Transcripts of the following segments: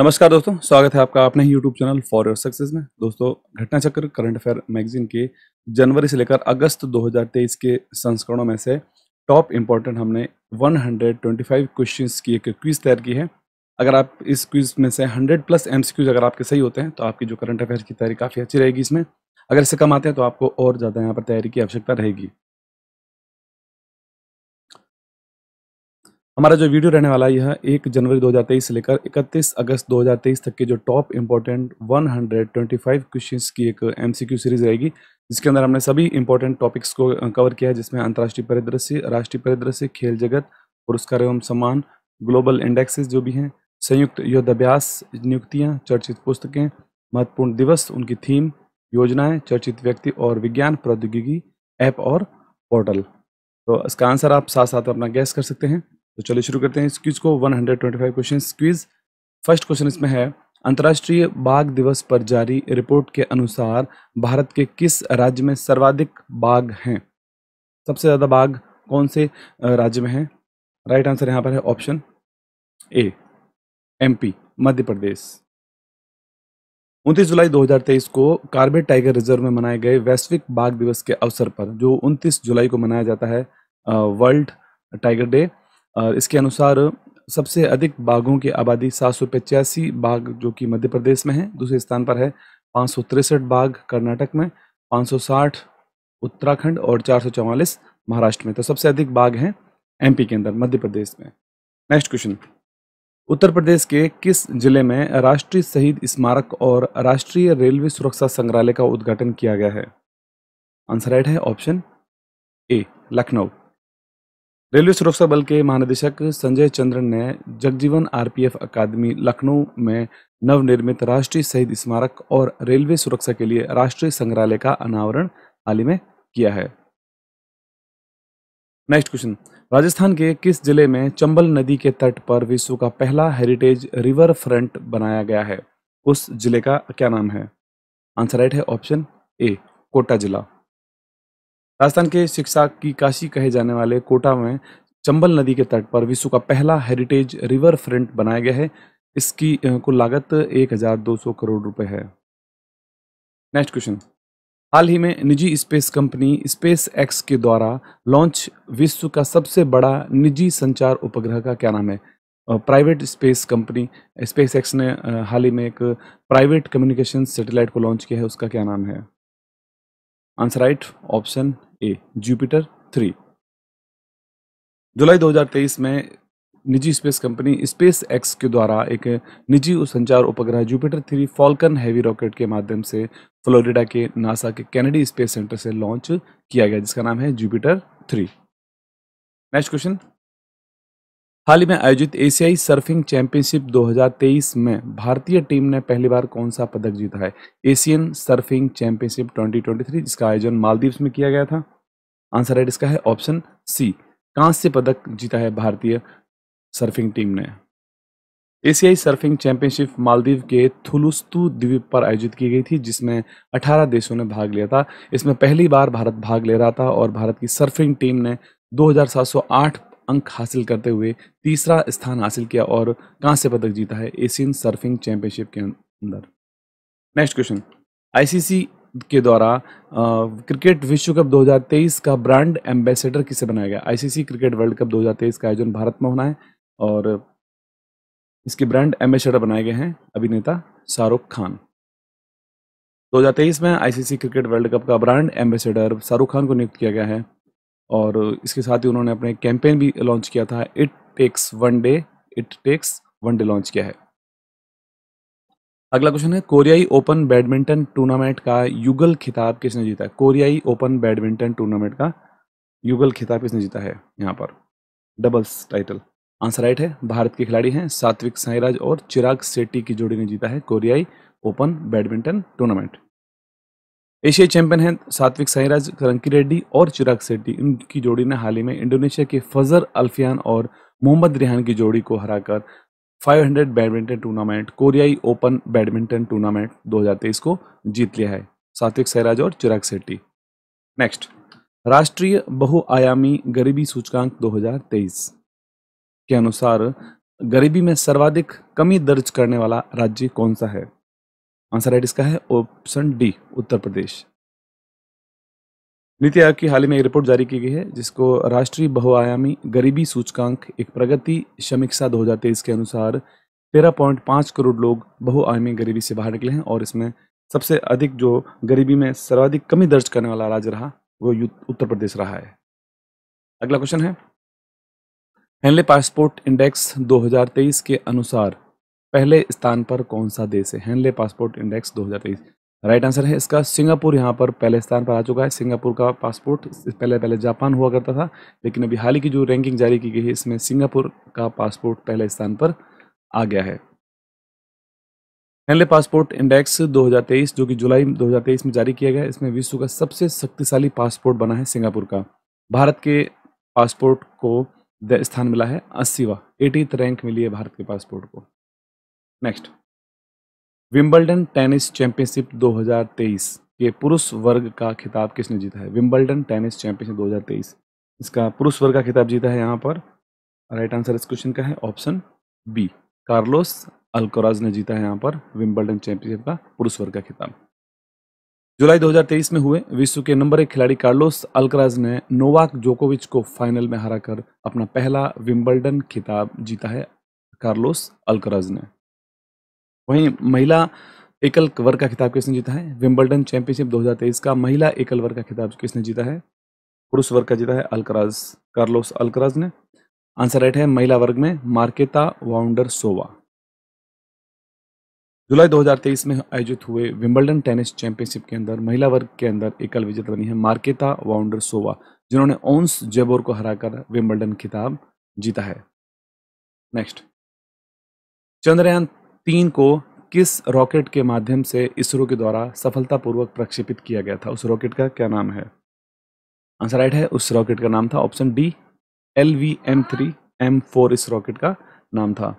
नमस्कार दोस्तों स्वागत है आपका अपने YouTube channel for your success में दोस्तों घटना चक्र करंट अफेयर मैगजीन के जनवरी से लेकर अगस्त 2023 के संस्करणों में से टॉप इम्पोर्टेंट हमने 125 क्वेश्चंस की एक क्विज तैयार की है अगर आप इस क्विज में से 100 प्लस एम अगर आपके सही होते हैं तो आपकी जो करंट अफेयर की तैयारी काफ़ी अच्छी रहेगी इसमें अगर इससे कम आते हैं तो आपको और ज़्यादा यहाँ पर तैयारी की आवश्यकता रहेगी हमारा जो वीडियो रहने वाला यह एक जनवरी 2023 से लेकर 31 अगस्त 2023 तक के जो टॉप इम्पोर्टेंट 125 क्वेश्चंस की एक एमसीक्यू सीरीज रहेगी जिसके अंदर हमने सभी इंपॉर्टेंट टॉपिक्स को कवर किया है जिसमें अंतर्राष्ट्रीय परिदृश्य राष्ट्रीय परिदृश्य खेल जगत पुरस्कार एवं सम्मान ग्लोबल इंडेक्सेस जो भी हैं संयुक्त युद्धाभ्यास नियुक्तियाँ चर्चित पुस्तकें महत्वपूर्ण दिवस उनकी थीम योजनाएँ चर्चित व्यक्ति और विज्ञान प्रौद्योगिकी ऐप और पोर्टल तो इसका आंसर आप साथ साथ अपना गैस कर सकते हैं तो चलिए शुरू करते हैं इस क्विज को 125 क्वेश्चन क्विज फर्स्ट क्वेश्चन इसमें है अंतर्राष्ट्रीय बाघ दिवस पर जारी रिपोर्ट के अनुसार भारत के किस राज्य में सर्वाधिक बाघ हैं सबसे ज़्यादा बाघ कौन से राज्य में हैं राइट आंसर यहाँ पर है ऑप्शन ए एमपी मध्य प्रदेश उनतीस जुलाई 2023 को कार्बेट टाइगर रिजर्व में मनाए गए वैश्विक बाघ दिवस के अवसर पर जो 29 जुलाई को मनाया जाता है वर्ल्ड टाइगर डे और इसके अनुसार सबसे अधिक बाघों की आबादी सात सौ पचासी बाघ जो कि मध्य प्रदेश में है दूसरे स्थान पर है पाँच सौ तिरसठ बाघ कर्नाटक में पाँच सौ साठ उत्तराखंड और चार सौ चौवालीस महाराष्ट्र में तो सबसे अधिक बाघ हैं एमपी के अंदर मध्य प्रदेश में नेक्स्ट क्वेश्चन उत्तर प्रदेश के किस जिले में राष्ट्रीय शहीद स्मारक और राष्ट्रीय रेलवे सुरक्षा संग्रहालय का उद्घाटन किया गया है आंसर राइट है ऑप्शन ए लखनऊ रेलवे सुरक्षा बल के महानिदेशक संजय चंद्रन ने जगजीवन आरपीएफ अकादमी लखनऊ में नवनिर्मित राष्ट्रीय शहीद स्मारक और रेलवे सुरक्षा के लिए राष्ट्रीय संग्रहालय का अनावरण हाल ही में किया है नेक्स्ट क्वेश्चन राजस्थान के किस जिले में चंबल नदी के तट पर विश्व का पहला हेरिटेज रिवर फ्रंट बनाया गया है उस जिले का क्या नाम है आंसर राइट है ऑप्शन ए कोटा जिला राजस्थान के शिक्षा की काशी कहे जाने वाले कोटा में चंबल नदी के तट पर विश्व का पहला हेरिटेज रिवर फ्रंट बनाया गया है इसकी कुल लागत 1,200 करोड़ रुपए है नेक्स्ट क्वेश्चन हाल ही में निजी स्पेस कंपनी स्पेस एक्स के द्वारा लॉन्च विश्व का सबसे बड़ा निजी संचार उपग्रह का क्या नाम है private space company SpaceX ने हाल ही में एक प्राइवेट कम्युनिकेशन सैटेलाइट को लॉन्च किया है उसका क्या नाम है answer right option A Jupiter three जुलाई 2023 में निजी स्पेस कंपनी स्पेस एक्स के द्वारा एक निजी संचार उपग्रह Jupiter three Falcon Heavy rocket के माध्यम से फ्लोरिडा के नासा के कैनेडी स्पेस सेंटर से लॉन्च किया गया जिसका नाम है जुपिटर थ्री नेक्स्ट क्वेश्चन हाल ही में आयोजित एशियाई सर्फिंग चैंपियनशिप 2023 में भारतीय टीम ने पहली बार कौन सा पदक जीता है एशियन सर्फिंग चैंपियनशिप 2023 जिसका आयोजन मालदीव्स में किया गया था आंसर राइट इसका है ऑप्शन सी कांस्य पदक जीता है भारतीय सर्फिंग टीम ने एशियाई सर्फिंग चैंपियनशिप मालदीव के थुलुस्तु द्वीप पर आयोजित की गई थी जिसमें 18 देशों ने भाग लिया था इसमें पहली बार भारत भाग ले रहा था और भारत की सर्फिंग टीम ने 2708 अंक हासिल करते हुए तीसरा स्थान हासिल किया और कांस्य पदक जीता है एशियन सर्फिंग चैंपियनशिप के अंदर नेक्स्ट क्वेश्चन आईसीसी के द्वारा क्रिकेट विश्व कप 2023 का ब्रांड एम्बेसडर किसे बनाया गया आईसीसी क्रिकेट वर्ल्ड कप 2023 का आयोजन भारत में होना है और इसके ब्रांड एम्बेसडर बनाए गए हैं अभिनेता शाहरुख खान 2023 में आईसीसी क्रिकेट वर्ल्ड कप का ब्रांड एम्बेसडर शाहरुख खान को नियुक्त किया गया है और इसके साथ ही उन्होंने अपने कैंपेन भी लॉन्च किया था it takes one day it takes one day launch किया है अगला क्वेश्चन है कोरियाई ओपन बैडमिंटन टूर्नामेंट का युगल खिताब किसने जीता है कोरियाई ओपन बैडमिंटन टूर्नामेंट का युगल खिताब किसने जीता है यहाँ पर डबल्स टाइटल आंसर राइट है भारत के खिलाड़ी हैं सात्विक साईराज और चिराग सेट्टी की जोड़ी ने जीता है कोरियाई ओपन बैडमिंटन टूर्नामेंट एशियाई चैंपियन हैं सात्विक साईराज रंकी रेड्डी और चिराग सेट्टी इनकी जोड़ी ने हाल ही में इंडोनेशिया के फजर अल्फियान और मोहम्मद रिहान की जोड़ी को हराकर 500 बैडमिंटन टूर्नामेंट कोरियाई ओपन बैडमिंटन टूर्नामेंट 2023 को जीत लिया है सात्विक सैराज और चिराग शेट्टी नेक्स्ट राष्ट्रीय बहुआयामी गरीबी सूचकांक 2023 के अनुसार गरीबी में सर्वाधिक कमी दर्ज करने वाला राज्य कौन सा है आंसर राइट इसका है ऑप्शन डी उत्तर प्रदेश नीति आयोग की हाल ही में एक रिपोर्ट जारी की गई है जिसको राष्ट्रीय बहुआयामी गरीबी सूचकांक एक प्रगति समीक्षा दो के अनुसार तेरह पॉइंट पाँच करोड़ लोग बहुआयामी गरीबी से बाहर निकले हैं और इसमें सबसे अधिक जो गरीबी में सर्वाधिक कमी दर्ज करने वाला राज्य रहा वो उत्तर प्रदेश रहा है अगला क्वेश्चन है हेनले पासपोर्ट इंडेक्स 2023 के अनुसार पहले स्थान पर कौन सा देश है Henley Passport Index 2023 right answer है इसका सिंगापुर यहाँ पर पहले स्थान पर आ चुका है सिंगापुर का पासपोर्ट पहले पहले जापान हुआ करता था लेकिन अभी हाल ही की जो रैंकिंग जारी की गई है इसमें सिंगापुर का पासपोर्ट पहले स्थान पर आ गया है हेनले पासपोर्ट इंडेक्स 2023 जो कि जुलाई 2023 में जारी किया गया इसमें विश्व का सबसे शक्तिशाली पासपोर्ट बना है सिंगापुर का भारत के पासपोर्ट को स्थान मिला है अस्सीवा एटीथ रैंक मिली है भारत के पासपोर्ट को नेक्स्ट विम्बलडन टेनिस चैंपियनशिप 2023 के पुरुष वर्ग का खिताब किसने जीता है विंबलडन टेनिस चैंपियनशिप 2023 इसका पुरुष वर्ग का खिताब जीता है यहाँ पर राइट आंसर इस क्वेश्चन का है ऑप्शन बी कार्लोस अल्कोराज ने जीता है यहाँ पर विम्बलडन चैंपियनशिप का पुरुष वर्ग का खिताब जुलाई 2023 में हुए विश्व के नंबर एक खिलाड़ी कार्लोस अल्कराज ने नोवाक जोकोविच को फाइनल में हराकर अपना पहला विंबलडन खिताब जीता है कार्लोस अल्कराज ने वहीं महिला एकल वर्ग का खिताब किसने जीता है विंबलडन चैंपियनशिप 2023 का महिला एकल वर्ग का खिताब किसने जीता है पुरुष वर्ग का जीता है अलकराज कार्लोस अलकराज ने आंसर राइट है महिला वर्ग में मार्केता वाउंडर सोवा जुलाई 2023 में आयोजित हुए विंबलडन टेनिस चैंपियनशिप के अंदर महिला वर्ग के अंदर एकल विजेता बनी है मार्केता वाउंडर सोवा जिन्होंने ओन्स जेबोर को हराकर विंबलडन खिताब जीता है नेक्स्ट चंद्रयान तीन को किस रॉकेट के माध्यम से इसरो के द्वारा सफलतापूर्वक प्रक्षेपित किया गया था उस रॉकेट का क्या नाम है आंसर राइट है उस रॉकेट का नाम था option D L V M three M four इस रॉकेट का नाम था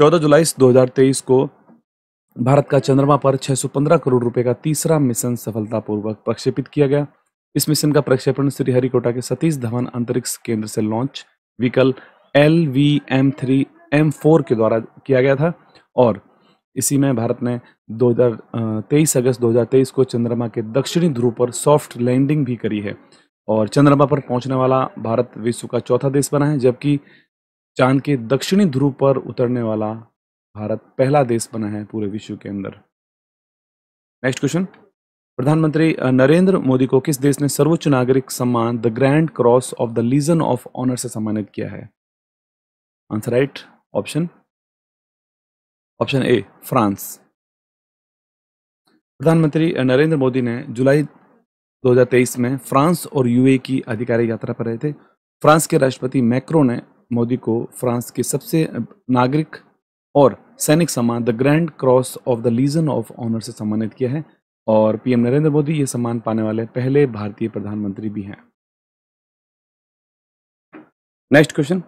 14 जुलाई 2023 को भारत का चंद्रमा पर 615 करोड़ रुपए का तीसरा मिशन सफलतापूर्वक प्रक्षेपित किया गया इस मिशन का प्रक्षेपण श्रीहरिकोटा के सतीश धवन अंतरिक्ष केंद्र से launch vehicle L V M three M four के द्वारा किया गया था और इसी में भारत ने 2023 अगस्त 2023 को चंद्रमा के दक्षिणी ध्रुव पर सॉफ्ट लैंडिंग भी करी है और चंद्रमा पर पहुंचने वाला भारत विश्व का चौथा देश बना है जबकि चांद के दक्षिणी ध्रुव पर उतरने वाला भारत पहला देश बना है पूरे विश्व के अंदर नेक्स्ट क्वेश्चन प्रधानमंत्री नरेंद्र मोदी को किस देश ने सर्वोच्च नागरिक सम्मान the Grand Cross of the Legion of Honour से सम्मानित किया है answer right option option A France प्रधानमंत्री नरेंद्र मोदी ने जुलाई 2023 में फ्रांस और यूए की आधिकारिक यात्रा पर रहे थे फ्रांस के राष्ट्रपति मैक्रो ने मोदी को फ्रांस के सबसे नागरिक और सैनिक सम्मान the Grand Cross of the Legion of Honour से सम्मानित किया है और पीएम नरेंद्र मोदी ये सम्मान पाने वाले पहले भारतीय प्रधानमंत्री भी हैं नेक्स्ट क्वेश्चन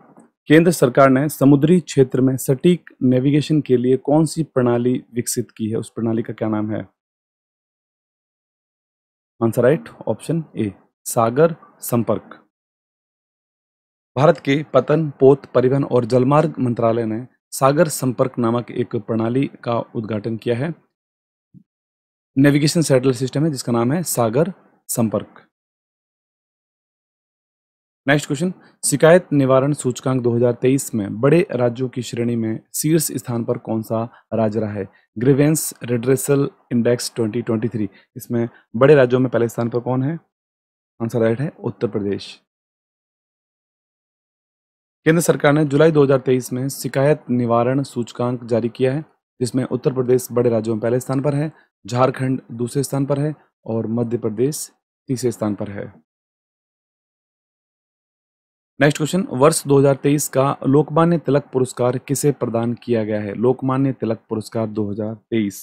केंद्र सरकार ने समुद्री क्षेत्र में सटीक नेविगेशन के लिए कौन सी प्रणाली विकसित की है उस प्रणाली का क्या नाम है answer right option A Sagar Sampark Bharat के पतन पोत परिवहन और जलमार्ग मंत्रालय ने सागर संपर्क नामक एक प्रणाली का उद्घाटन किया है नेविगेशन सैटेलाइट सिस्टम है जिसका नाम है सागर संपर्क नेक्स्ट क्वेश्चन शिकायत निवारण सूचकांक 2023 में बड़े राज्यों की श्रेणी में शीर्ष स्थान पर कौन सा राज्य रहा है ग्रीवेंस रेड्रेसल इंडेक्स 2023 इसमें बड़े राज्यों में पहले स्थान पर कौन है आंसर राइट है उत्तर प्रदेश केंद्र सरकार ने जुलाई 2023 में शिकायत निवारण सूचकांक जारी किया है जिसमें उत्तर प्रदेश बड़े राज्यों में पहले स्थान पर है झारखंड दूसरे स्थान पर है और मध्य प्रदेश तीसरे स्थान पर है नेक्स्ट क्वेश्चन वर्ष 2023 का लोकमान्य तिलक पुरस्कार किसे प्रदान किया गया है लोकमान्य तिलक पुरस्कार 2023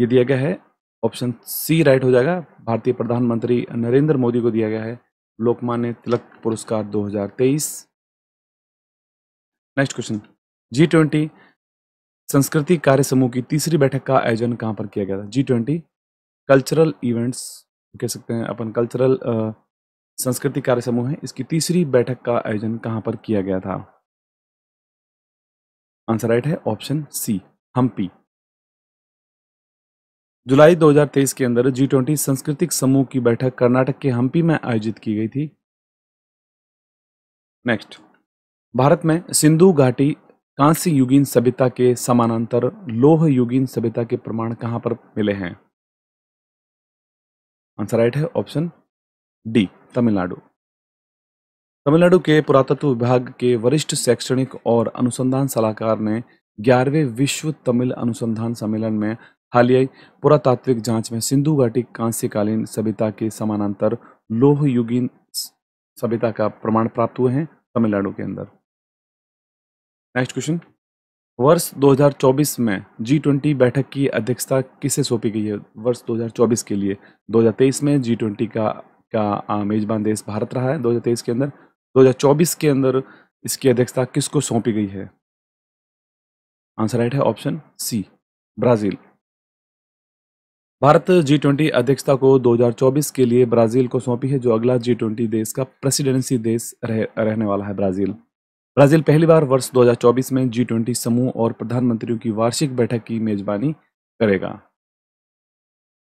ये दिया गया है ऑप्शन सी राइट हो जाएगा भारतीय प्रधानमंत्री नरेंद्र मोदी को दिया गया है लोकमान्य तिलक पुरस्कार 2023 नेक्स्ट क्वेश्चन जी ट्वेंटी संस्कृति कार्य समूह की तीसरी बैठक का आयोजन कहाँ पर किया गया था जी ट्वेंटी कल्चरल इवेंट्स कह सकते हैं अपन कल्चरल संस्कृति कार्य समूह है इसकी तीसरी बैठक का आयोजन कहां पर किया गया था आंसर राइट है ऑप्शन सी हम्पी जुलाई 2023 के अंदर जी ट्वेंटी सांस्कृतिक समूह की बैठक कर्नाटक के हम्पी में आयोजित की गई थी नेक्स्ट भारत में सिंधु घाटी कांसी युगीन सभ्यता के समानांतर लोह युगीन सभ्यता के प्रमाण कहां पर मिले हैं आंसर राइट है ऑप्शन डी तमिलनाडु तमिलनाडु के पुरातत्व विभाग के वरिष्ठ शैक्षणिक और अनुसंधान सलाहकार ने ग्यारहवें विश्व तमिल अनुसंधान सम्मेलन में हालिया पुरातात्विक जांच में सिंधु घाटी कांस्यकालीन सभ्यता के समानांतर लोह युगीन सभ्यता का प्रमाण प्राप्त हुए हैं तमिलनाडु के अंदर नेक्स्ट क्वेश्चन वर्ष 2024 में जी ट्वेंटी बैठक की अध्यक्षता किसे सौंपी गई है वर्ष 2024 के लिए 2023 में जी ट्वेंटी का का मेज़बान देश भारत रहा है 2023 के अंदर 2024 के अंदर इसकी अध्यक्षता किसको सौंपी गई है आंसर राइट है option C Brazil Bharat G twenty अध्यक्षता को 2024 के लिए ब्राज़ील को सौंपी है जो अगला जी ट्वेंटी देश का प्रेसिडेंसी देश रह, रहने वाला है ब्राज़ील ब्राज़ील पहली बार वर्ष 2024 में जी ट्वेंटी समूह और प्रधानमंत्रियों की वार्षिक बैठक की मेजबानी करेगा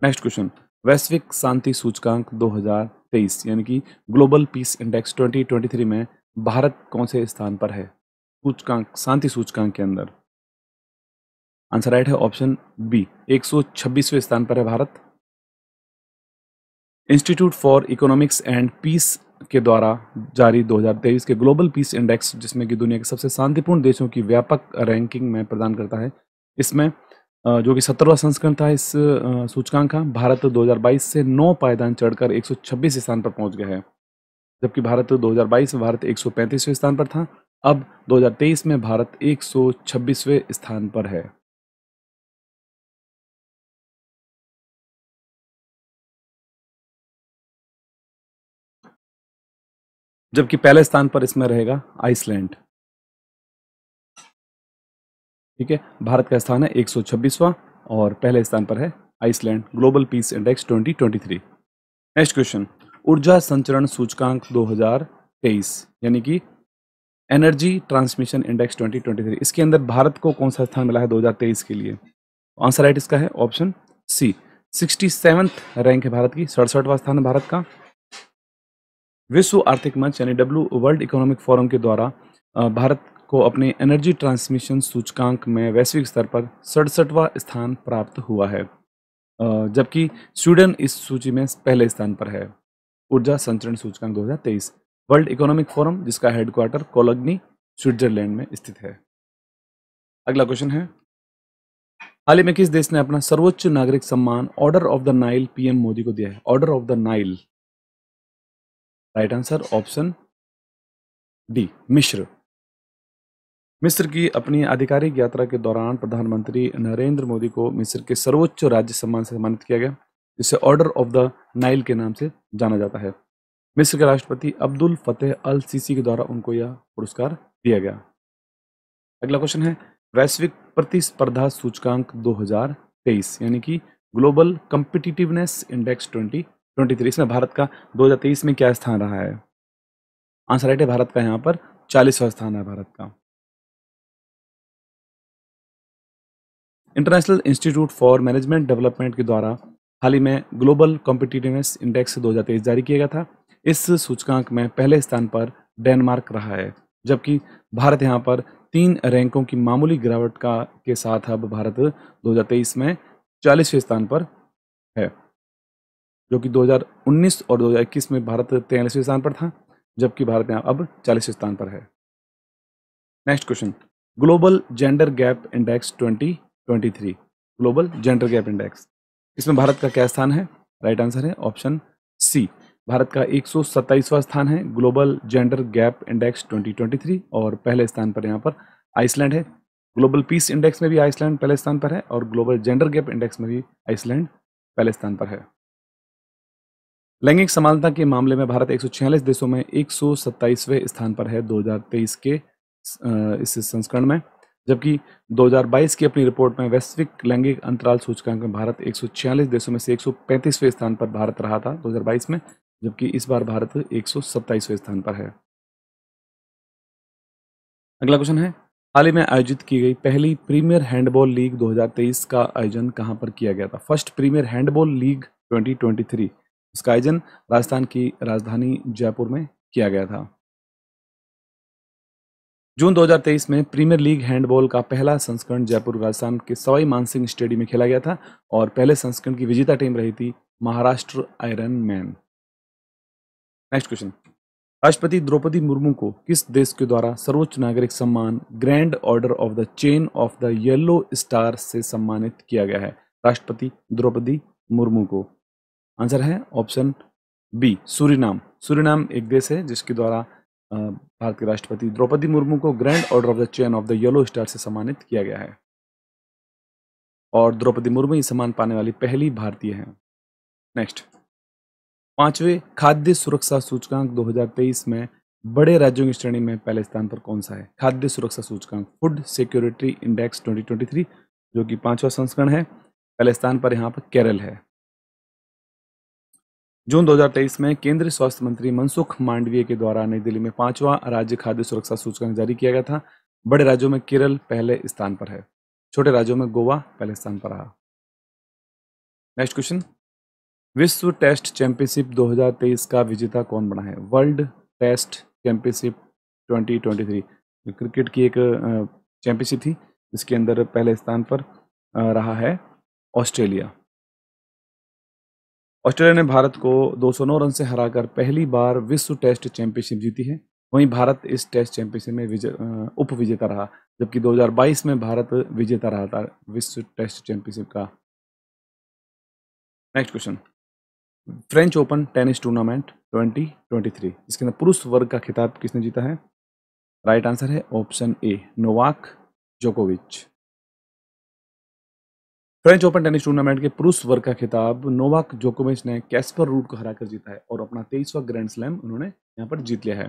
नेक्स्ट क्वेश्चन वैश्विक शांति सूचकांक 2023 यानी कि ग्लोबल पीस इंडेक्स 2023 में भारत कौन से स्थान पर है सूचकांक शांति सूचकांक के अंदर आंसर राइट है ऑप्शन बी 126वें स्थान पर है Bharat Institute for Economics and Peace के द्वारा जारी 2023 के ग्लोबल पीस इंडेक्स जिसमें कि दुनिया के सबसे शांतिपूर्ण देशों की व्यापक रैंकिंग में प्रदान करता है इसमें जो कि सत्तरवा संस्करण था इस सूचकांक का भारत 2022 से नौ पायदान चढ़कर 126 स्थान पर पहुंच गया है जबकि भारत 2022 में भारत 135वें स्थान पर था अब 2023 में भारत 126वें स्थान पर है जबकि पहले स्थान पर इसमें रहेगा आइसलैंड ठीक है भारत का स्थान है एक और पहले स्थान पर है Iceland Global Peace Index 2023 next question ऊर्जा संचरण सूचकांक 2023 यानी कि एनर्जी ट्रांसमिशन इंडेक्स 2023 इसके अंदर भारत को कौन सा स्थान मिला है 2023 के लिए आंसर राइट इसका है ऑप्शन सी सिक्सटी रैंक है भारत की सड़सठवा स्थान है भारत का विश्व आर्थिक मंच यानी डब्ल्यू वर्ल्ड इकोनॉमिक फोरम के द्वारा भारत को अपने एनर्जी ट्रांसमिशन सूचकांक में वैश्विक स्तर पर सड़सठवा स्थान प्राप्त हुआ है जबकि स्वीडन इस सूची में पहले स्थान पर है ऊर्जा संचरण सूचकांक 2023 वर्ल्ड इकोनॉमिक फोरम जिसका हेडक्वार्टर कोलग्नी स्विट्जरलैंड में स्थित है अगला क्वेश्चन है हाल ही में किस देश ने अपना सर्वोच्च नागरिक सम्मान Order of the Nile PM Modi को दिया है Order of the Nile right answer option D मिश्र मिस्र की अपनी आधिकारिक यात्रा के दौरान प्रधानमंत्री नरेंद्र मोदी को मिस्र के सर्वोच्च राज्य सम्मान से सम्मानित किया गया जिसे ऑर्डर ऑफ द नाइल के नाम से जाना जाता है मिस्र के राष्ट्रपति अब्दुल फतेह अल सीसी के द्वारा उनको यह पुरस्कार दिया गया अगला क्वेश्चन है वैश्विक प्रतिस्पर्धा सूचकांक 2023 यानी कि ग्लोबल कम्पिटिटिवनेस इंडेक्स 2023 इसमें भारत का 2023 में क्या स्थान रहा है आंसर राइट है भारत का यहाँ पर चालीसवा स्थान है भारत का International Institute for Management Development के द्वारा हाल ही में ग्लोबल कॉम्पिटिटिवनेस इंडेक्स दो जारी किया गया था इस सूचकांक में पहले स्थान पर डेनमार्क रहा है जबकि भारत यहाँ पर तीन रैंकों की मामूली गिरावट का के साथ अब भारत 2023 में चालीसवें स्थान पर है जो कि 2019 और 2021 में भारत तेयालीसवें स्थान पर था जबकि भारत यहाँ अब चालीसवें स्थान पर है next question Global Gender Gap Index 2023 Global Gender Gap Index इसमें भारत का क्या स्थान है राइट आंसर है ऑप्शन सी भारत का एक स्थान है ग्लोबल जेंडर गैप इंडेक्स 2023 और पहले स्थान पर यहाँ पर आइसलैंड है ग्लोबल पीस इंडेक्स में भी आइसलैंड पहले स्थान पर है और ग्लोबल जेंडर गैप इंडेक्स में भी आइसलैंड पहले स्थान पर है लैंगिक समानता के मामले में भारत एक देशों में एक स्थान पर है दो के इस संस्करण में जबकि 2022 की अपनी रिपोर्ट में वैश्विक लैंगिक अंतराल सूचकांक में भारत एक देशों में से एक स्थान पर भारत रहा था 2022 में जबकि इस बार भारत एक स्थान पर है अगला क्वेश्चन है हाल ही में आयोजित की गई पहली प्रीमियर हैंडबॉल लीग 2023 का आयोजन कहां पर किया गया था फर्स्ट प्रीमियर हैंडबॉल लीग 2023 इसका आयोजन राजस्थान की राजधानी जयपुर में किया गया था जून 2023 में प्रीमियर लीग हैंडबॉल का पहला संस्करण जयपुर राजस्थान के सवाई मानसिंह स्टेडियम में खेला गया था और पहले संस्करण की विजेता टीम रही थी Maharashtra Iron Man next question राष्ट्रपति द्रौपदी मुर्मू को किस देश के द्वारा सर्वोच्च नागरिक सम्मान Grand Order of the Chain of the Yellow Star से सम्मानित किया गया है राष्ट्रपति द्रौपदी मुर्मू को आंसर है ऑप्शन बी सूरीनाम सूरीनाम एक देश है जिसके द्वारा भारत के राष्ट्रपति द्रौपदी मुर्मू को Grand Order of the Chain of the Yellow Star से सम्मानित किया गया है और द्रौपदी मुर्मू ही सम्मान पाने वाली पहली भारतीय हैं नेक्स्ट पांचवें खाद्य सुरक्षा सूचकांक 2023 में बड़े राज्यों की श्रेणी में पहले स्थान पर कौन सा है खाद्य सुरक्षा सूचकांक फूड सिक्योरिटी इंडेक्स 2023 जो कि पांचवा संस्करण है पहले स्थान पर यहाँ पर केरल है जून 2023 में केंद्रीय स्वास्थ्य मंत्री मनसुख मांडवीय के द्वारा नई दिल्ली में पांचवा राज्य खाद्य सुरक्षा सूचकांक जारी किया गया था बड़े राज्यों में केरल पहले स्थान पर है छोटे राज्यों में गोवा पहले स्थान पर रहा नेक्स्ट क्वेश्चन विश्व टेस्ट चैंपियनशिप 2023 का विजेता कौन बना है वर्ल्ड टेस्ट चैंपियनशिप 2023 क्रिकेट की एक चैंपियनशिप थी जिसके अंदर पहले स्थान पर रहा है ऑस्ट्रेलिया ऑस्ट्रेलिया ने भारत को दो रन से हराकर पहली बार विश्व टेस्ट चैंपियनशिप जीती है वहीं भारत इस टेस्ट चैंपियनशिप में विजे उप विजेता रहा जबकि 2022 में भारत विजेता रहा था विश्व टेस्ट चैंपियनशिप का next question French Open tennis tournament 2023 इसके अंदर पुरुष वर्ग का खिताब किसने जीता है राइट आंसर है ऑप्शन ए नोवाक जोकोविच फ्रेंच ओपन टेनिस टूर्नामेंट के पुरुष वर्ग का खिताब नोवाक जोकोविच ने कैस्पर रूट को हराकर जीता है और अपना तेईसवा ग्रैंड स्लैम उन्होंने यहाँ पर जीत लिया है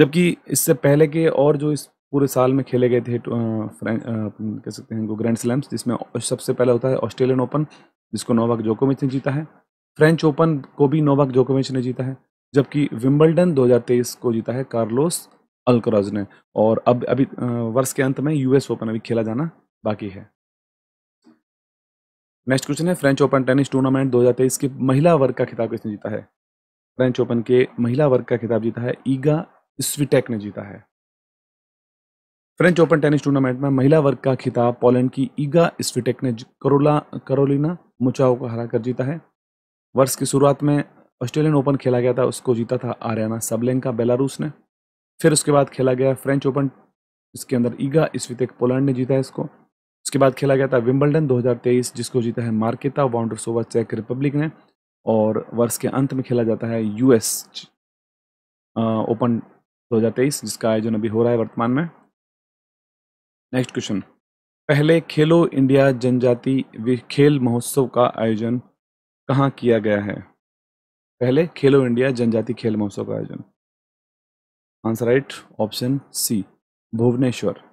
जबकि इससे पहले के और जो इस पूरे साल में खेले गए थे कह सकते हैं ग्रैंड स्लैम्स जिसमें सबसे पहला होता है ऑस्ट्रेलियन ओपन जिसको नोवाक जोकोविच ने जीता है फ्रेंच ओपन को भी नोवाक जोकोविच ने जीता है जबकि विम्बलडन 2023 को जीता है कार्लोस अल्कराज ने और अब अभी वर्ष के अंत में यूएस ओपन अभी खेला जाना बाकी है नेक्स्ट क्वेश्चन है फ्रेंच ओपन टेनिस टूर्नामेंट तेईस के महिला वर्ग का खिताब किसने जीता है फ्रेंच ओपन के महिला वर्ग का खिताब जीता है ईगा स्विटेक ने जीता है फ्रेंच ओपन टेनिस टूर्नामेंट में महिला वर्ग का खिताब पोलैंड की ईगा स्विटेक ने करोला करोलिना मुचाओ को हराकर जीता है वर्ष की शुरुआत में ऑस्ट्रेलियन ओपन खेला गया था उसको जीता था आर्याना सबलेंका बेलारूस ने फिर उसके बाद खेला गया फ्रेंच ओपन इसके अंदर ईगा स्विटेक पोलैंड ने जीता है इसको उसके बाद खेला गया था विम्बलडन 2023 जिसको जीता है मार्केता वाउंडरसोवा चेक रिपब्लिक ने और वर्ष के अंत में खेला जाता है यूएस ओपन 2023 जिसका आयोजन अभी हो रहा है वर्तमान में नेक्स्ट क्वेश्चन पहले खेलो इंडिया जनजाति खेल महोत्सव का आयोजन कहाँ किया गया है पहले खेलो इंडिया जनजाति खेल महोत्सव का आयोजन answer right option C Bhubaneswar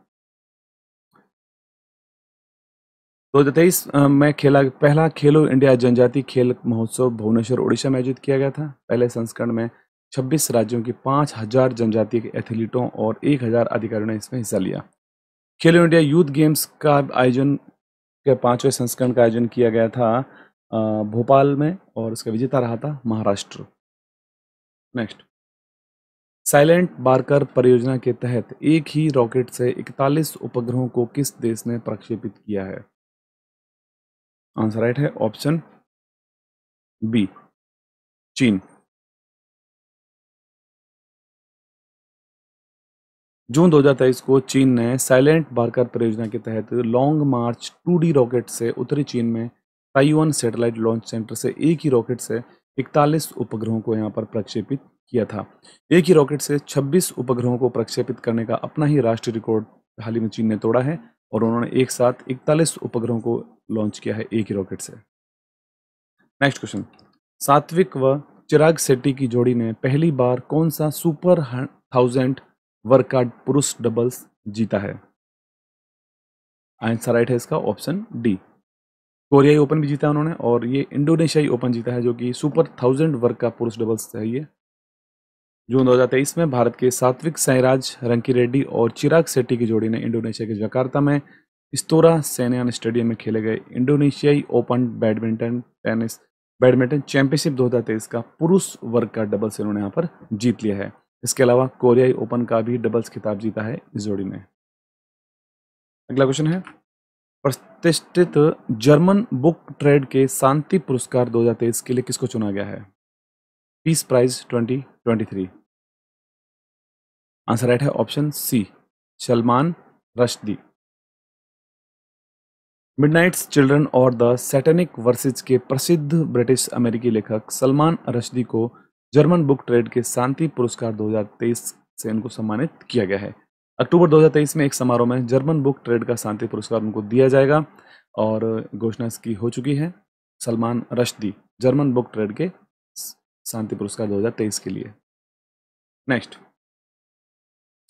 दो हज़ार तेईस में खेला पहला खेलो इंडिया जनजातीय खेल महोत्सव भुवनेश्वर ओडिशा में आयोजित किया गया था पहले संस्करण में 26 राज्यों की 5000 जनजातीय के एथलीटों और 1000 अधिकारियों ने इसमें हिस्सा लिया खेलो इंडिया यूथ गेम्स का आयोजन के पांचवें संस्करण का आयोजन किया गया था भोपाल में और उसका विजेता रहा था महाराष्ट्र नेक्स्ट साइलेंट बारकर परियोजना के तहत एक ही रॉकेट से 41 उपग्रहों को किस देश ने प्रक्षेपित किया है आंसर राइट है ऑप्शन बी चीन जून 2023 को चीन ने साइलेंट बारकर परियोजना के तहत लॉन्ग मार्च टू रॉकेट से उत्तरी चीन में ताइवान सैटेलाइट लॉन्च सेंटर से एक ही रॉकेट से 41 उपग्रहों को यहां पर प्रक्षेपित किया था एक ही रॉकेट से 26 उपग्रहों को प्रक्षेपित करने का अपना ही राष्ट्रीय रिकॉर्ड हाल ही में चीन ने तोड़ा है और उन्होंने एक साथ इकतालीस उपग्रहों को लॉन्च किया है एक ही रॉकेट से नेक्स्ट क्वेश्चन सात्विक व चिराग सेट्टी की जोड़ी ने पहली बार कौन सा सुपर थाउजेंड वर्कआउट पुरुष डबल्स जीता है आंसर राइट है इसका ऑप्शन डी कोरियाई ओपन भी जीता है उन्होंने और ये इंडोनेशियाई ओपन जीता है जो कि सुपर थाउजेंड वर्क का पुरुष डबल्स है ये जून 2023 में भारत के सात्विक साईराज रंकी रेड्डी और चिराग सेट्टी की जोड़ी ने इंडोनेशिया के जकार्ता में स्तोरा सेनियान स्टेडियम में खेले गए इंडोनेशियाई Open badminton tennis badminton championship 2023 का पुरुष वर्ग का डबल्स इन्होंने यहाँ पर जीत लिया है इसके अलावा कोरियाई ओपन का भी डबल्स खिताब जीता है इस जोड़ी ने अगला क्वेश्चन है प्रतिष्ठित जर्मन बुक ट्रेड के शांति पुरस्कार 2023 के लिए किसको चुना गया है पीस प्राइज 2023 आंसर राइट है option C Salman Rushdie Midnight's Children और द सैटेनिक वर्सेज के प्रसिद्ध ब्रिटिश अमेरिकी लेखक सलमान रश्दी को जर्मन बुक ट्रेड के शांति पुरस्कार 2023 से इनको सम्मानित किया गया है अक्टूबर 2023 में एक समारोह में जर्मन बुक ट्रेड का शांति पुरस्कार उनको दिया जाएगा और घोषणा इसकी हो चुकी है Salman Rushdie German Book Trade के शांति पुरस्कार 2023 के लिए नेक्स्ट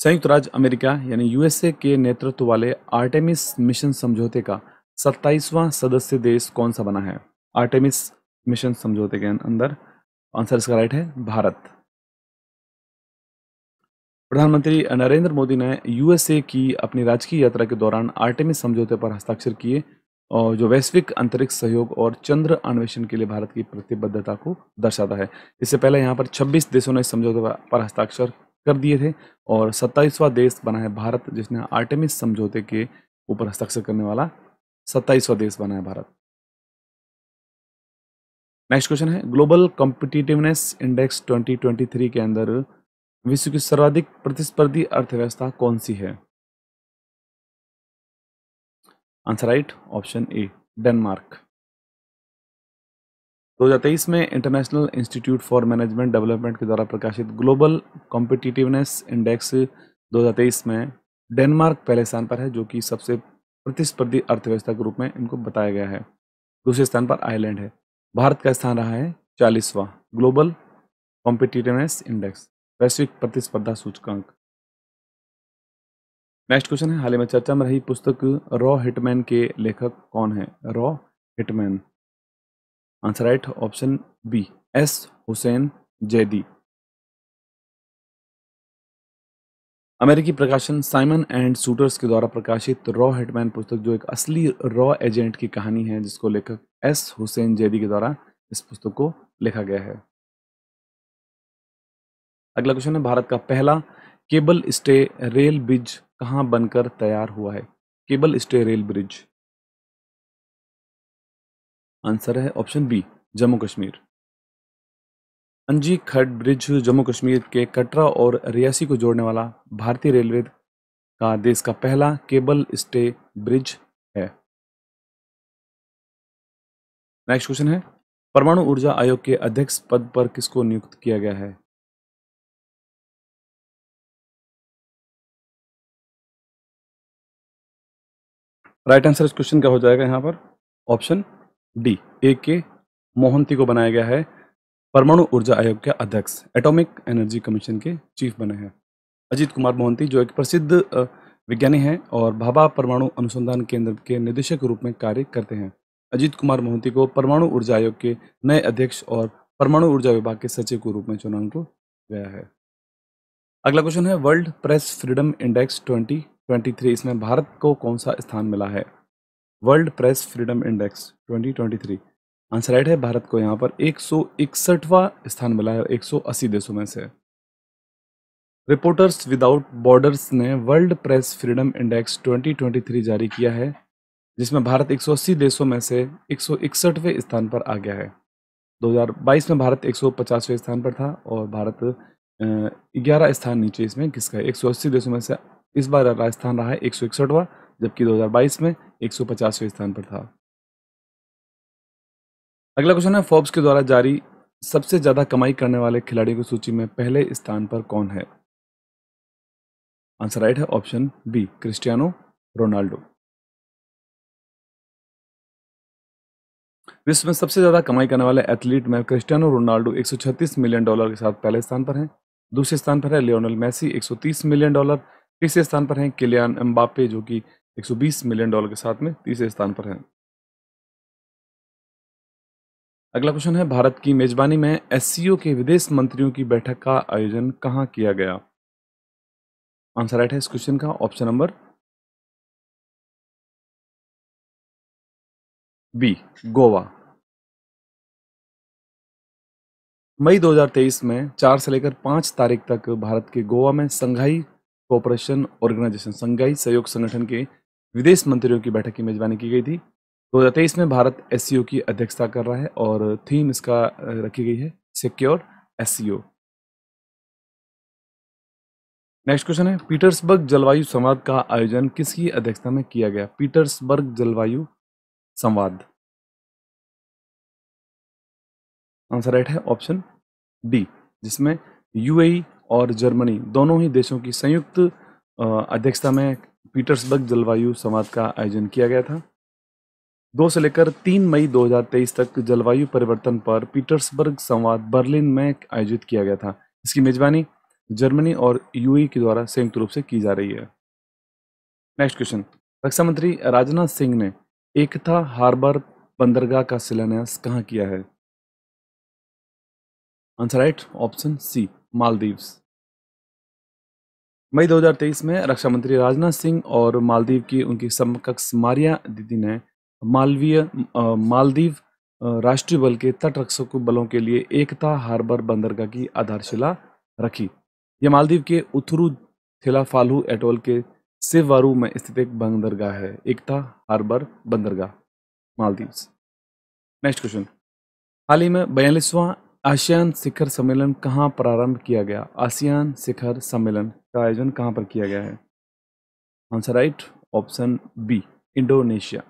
संयुक्त राज्य अमेरिका यानी यूएसए के नेतृत्व वाले आर्टेमिस मिशन समझौते का सत्ताईसवां सदस्य देश कौन सा बना है आर्टेमिस मिशन समझौते के अंदर आंसर इसका राइट है भारत प्रधानमंत्री नरेंद्र मोदी ने यूएसए की अपनी राजकीय यात्रा के दौरान आर्टेमिस समझौते पर हस्ताक्षर किए और जो वैश्विक अंतरिक्ष सहयोग और चंद्र अन्वेषण के लिए भारत की प्रतिबद्धता को दर्शाता है इससे पहले यहाँ पर 26 देशों ने समझौते पर हस्ताक्षर कर दिए थे और सत्ताईसवां देश बना है भारत जिसने आर्टेमिस समझौते के ऊपर हस्ताक्षर करने वाला सत्ताईसवां देश बना है भारत नेक्स्ट क्वेश्चन है ग्लोबल कॉम्पिटिटिवनेस इंडेक्स 2023 के अंदर विश्व की सर्वाधिक प्रतिस्पर्धी अर्थव्यवस्था कौन सी है answer right option A Denmark 2023 में International Institute for Management Development के द्वारा प्रकाशित ग्लोबल कॉम्पिटिटिवनेस इंडेक्स 2023 में डेनमार्क पहले स्थान पर है जो कि सबसे प्रतिस्पर्धी अर्थव्यवस्था के रूप में इनको बताया गया है दूसरे स्थान पर आयरलैंड है भारत का स्थान रहा है चालीसवां ग्लोबल कॉम्पिटिटिवनेस इंडेक्स वैश्विक प्रतिस्पर्धा सूचकांक नेक्स्ट क्वेश्चन है हाल ही में चर्चा में रही पुस्तक रॉ हिटमैन के लेखक कौन है रॉ Hitman answer right option B S Hussain Zaidi अमेरिकी प्रकाशन साइमन एंड सूटर्स के द्वारा प्रकाशित रॉ हिटमैन पुस्तक जो एक असली रॉ एजेंट की कहानी है जिसको लेखक एस हुसैन जैदी के द्वारा इस पुस्तक को लिखा गया है अगला क्वेश्चन है भारत का पहला केबल स्टे रेल ब्रिज कहाँ बनकर तैयार हुआ है cable stay rail bridge answer है option B Jammu Kashmir Anji Khad bridge Jammu Kashmir के कटरा और रियासी को जोड़ने वाला भारतीय रेलवे का देश का पहला केबल स्टे ब्रिज है नेक्स्ट क्वेश्चन है परमाणु ऊर्जा आयोग के अध्यक्ष पद पर किसको नियुक्त किया गया है राइट आंसर इस क्वेश्चन का हो जाएगा यहाँ पर ऑप्शन डी ए के मोहंती को बनाया गया है परमाणु ऊर्जा आयोग के अध्यक्ष एटॉमिक एनर्जी कमीशन के चीफ बने हैं अजीत कुमार मोहंती जो एक प्रसिद्ध विज्ञानी हैं और भाभा परमाणु अनुसंधान केंद्र के निदेशक के रूप में कार्य करते हैं अजीत कुमार मोहंती को परमाणु ऊर्जा आयोग के नए अध्यक्ष और परमाणु ऊर्जा विभाग के सचिव के रूप में चुनाव गया है अगला क्वेश्चन है world press freedom Index twenty 2023 इसमें भारत को कौन सा स्थान मिला है world press freedom Index 2023 answer right है भारत को यहाँ पर एक स्थान मिला है 180 देशों में से रिपोर्टर्स विदाउट बॉर्डर्स ने वर्ल्ड प्रेस फ्रीडम इंडेक्स 2023 जारी किया है जिसमें भारत 180 देशों में से एक स्थान पर आ गया है 2022 में भारत एक स्थान पर था और भारत 11 स्थान नीचे इसमें किसका है एक देशों में से इस बार राजस्थान रहा है एक जबकि 2022 में एक स्थान पर था अगला क्वेश्चन है फोर्ब्स के द्वारा जारी सबसे ज्यादा कमाई करने वाले खिलाड़ियों की सूची में पहले स्थान पर कौन है आंसर राइट है ऑप्शन बी क्रिस्टियानो रोनाल्डो विश्व में सबसे ज्यादा कमाई करने वाले एथलीट में क्रिस्टियानो रोनाल्डो 136 मिलियन डॉलर के साथ पहले स्थान पर हैं दूसरे स्थान पर है लियोनल मैसी 130 मिलियन डॉलर तीसरे स्थान पर हैं किलियान एम्बापे जो कि 120 मिलियन डॉलर के साथ में तीसरे स्थान पर हैं अगला क्वेश्चन है भारत की मेजबानी में एस के विदेश मंत्रियों की बैठक का आयोजन कहाँ किया गया आंसर राइट है इस क्वेश्चन का ऑप्शन नंबर बी गोवा मई 2023 में चार से लेकर पांच तारीख तक भारत के गोवा में संघाई कोऑपरेशन ऑर्गेनाइजेशन संघाई सहयोग संगठन के विदेश मंत्रियों की बैठक की मेजबानी की गई थी दो हज़ार तेईस में भारत एस की अध्यक्षता कर रहा है और थीम इसका रखी गई है सिक्योर एस नेक्स्ट क्वेश्चन है पीटर्सबर्ग जलवायु संवाद का आयोजन किसकी अध्यक्षता में किया गया पीटर्सबर्ग जलवायु संवाद आंसर राइट है ऑप्शन डी जिसमें यूएई और जर्मनी दोनों ही देशों की संयुक्त अध्यक्षता में पीटर्सबर्ग जलवायु संवाद का आयोजन किया गया था दो से लेकर तीन मई 2023 तक जलवायु परिवर्तन पर पीटर्सबर्ग संवाद बर्लिन में आयोजित किया गया था इसकी मेजबानी जर्मनी और यूएई के द्वारा संयुक्त रूप से की जा रही है नेक्स्ट क्वेश्चन रक्षा मंत्री राजनाथ सिंह ने एकता हार्बर बंदरगाह का शिलान्यास कहाँ किया है answer right option C Maldives मई 2023 में रक्षा मंत्री राजनाथ सिंह और मालदीव की उनकी समकक्ष मारिया दीदी ने मालवीय मालदीव राष्ट्रीय बल के तटरक्षक बलों के लिए एकता हार्बर बंदरगाह की आधारशिला रखी यह मालदीव के थेला फालू एटोल के सेवारू में स्थित एक बंदरगाह है एकता हार्बर बंदरगाह मालदीव्स नेक्स्ट क्वेश्चन हाल ही में बयालीसवां आसियान शिखर सम्मेलन कहाँ प्रारंभ किया गया आसियान शिखर सम्मेलन का आयोजन कहाँ पर किया गया है answer right option B Indonesia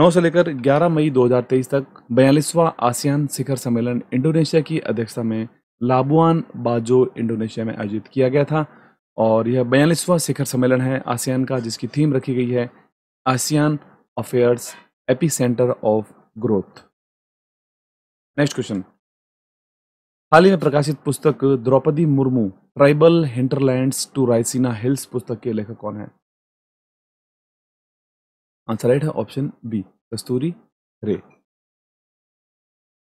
9 से लेकर 11 मई 2023 तक बयालीसवां आसियान शिखर सम्मेलन इंडोनेशिया की अध्यक्षता में लाबुआन बाजो इंडोनेशिया में आयोजित किया गया था और यह बयालीसवां शिखर सम्मेलन है आसियान का जिसकी थीम रखी गई है ASEAN affairs epicentre of growth next question हाल ही में प्रकाशित पुस्तक Draupadi Murmu tribal hinterlands to Raisina hills पुस्तक के लेखक कौन है आंसर राइट है ऑप्शन बी कस्तूरी रे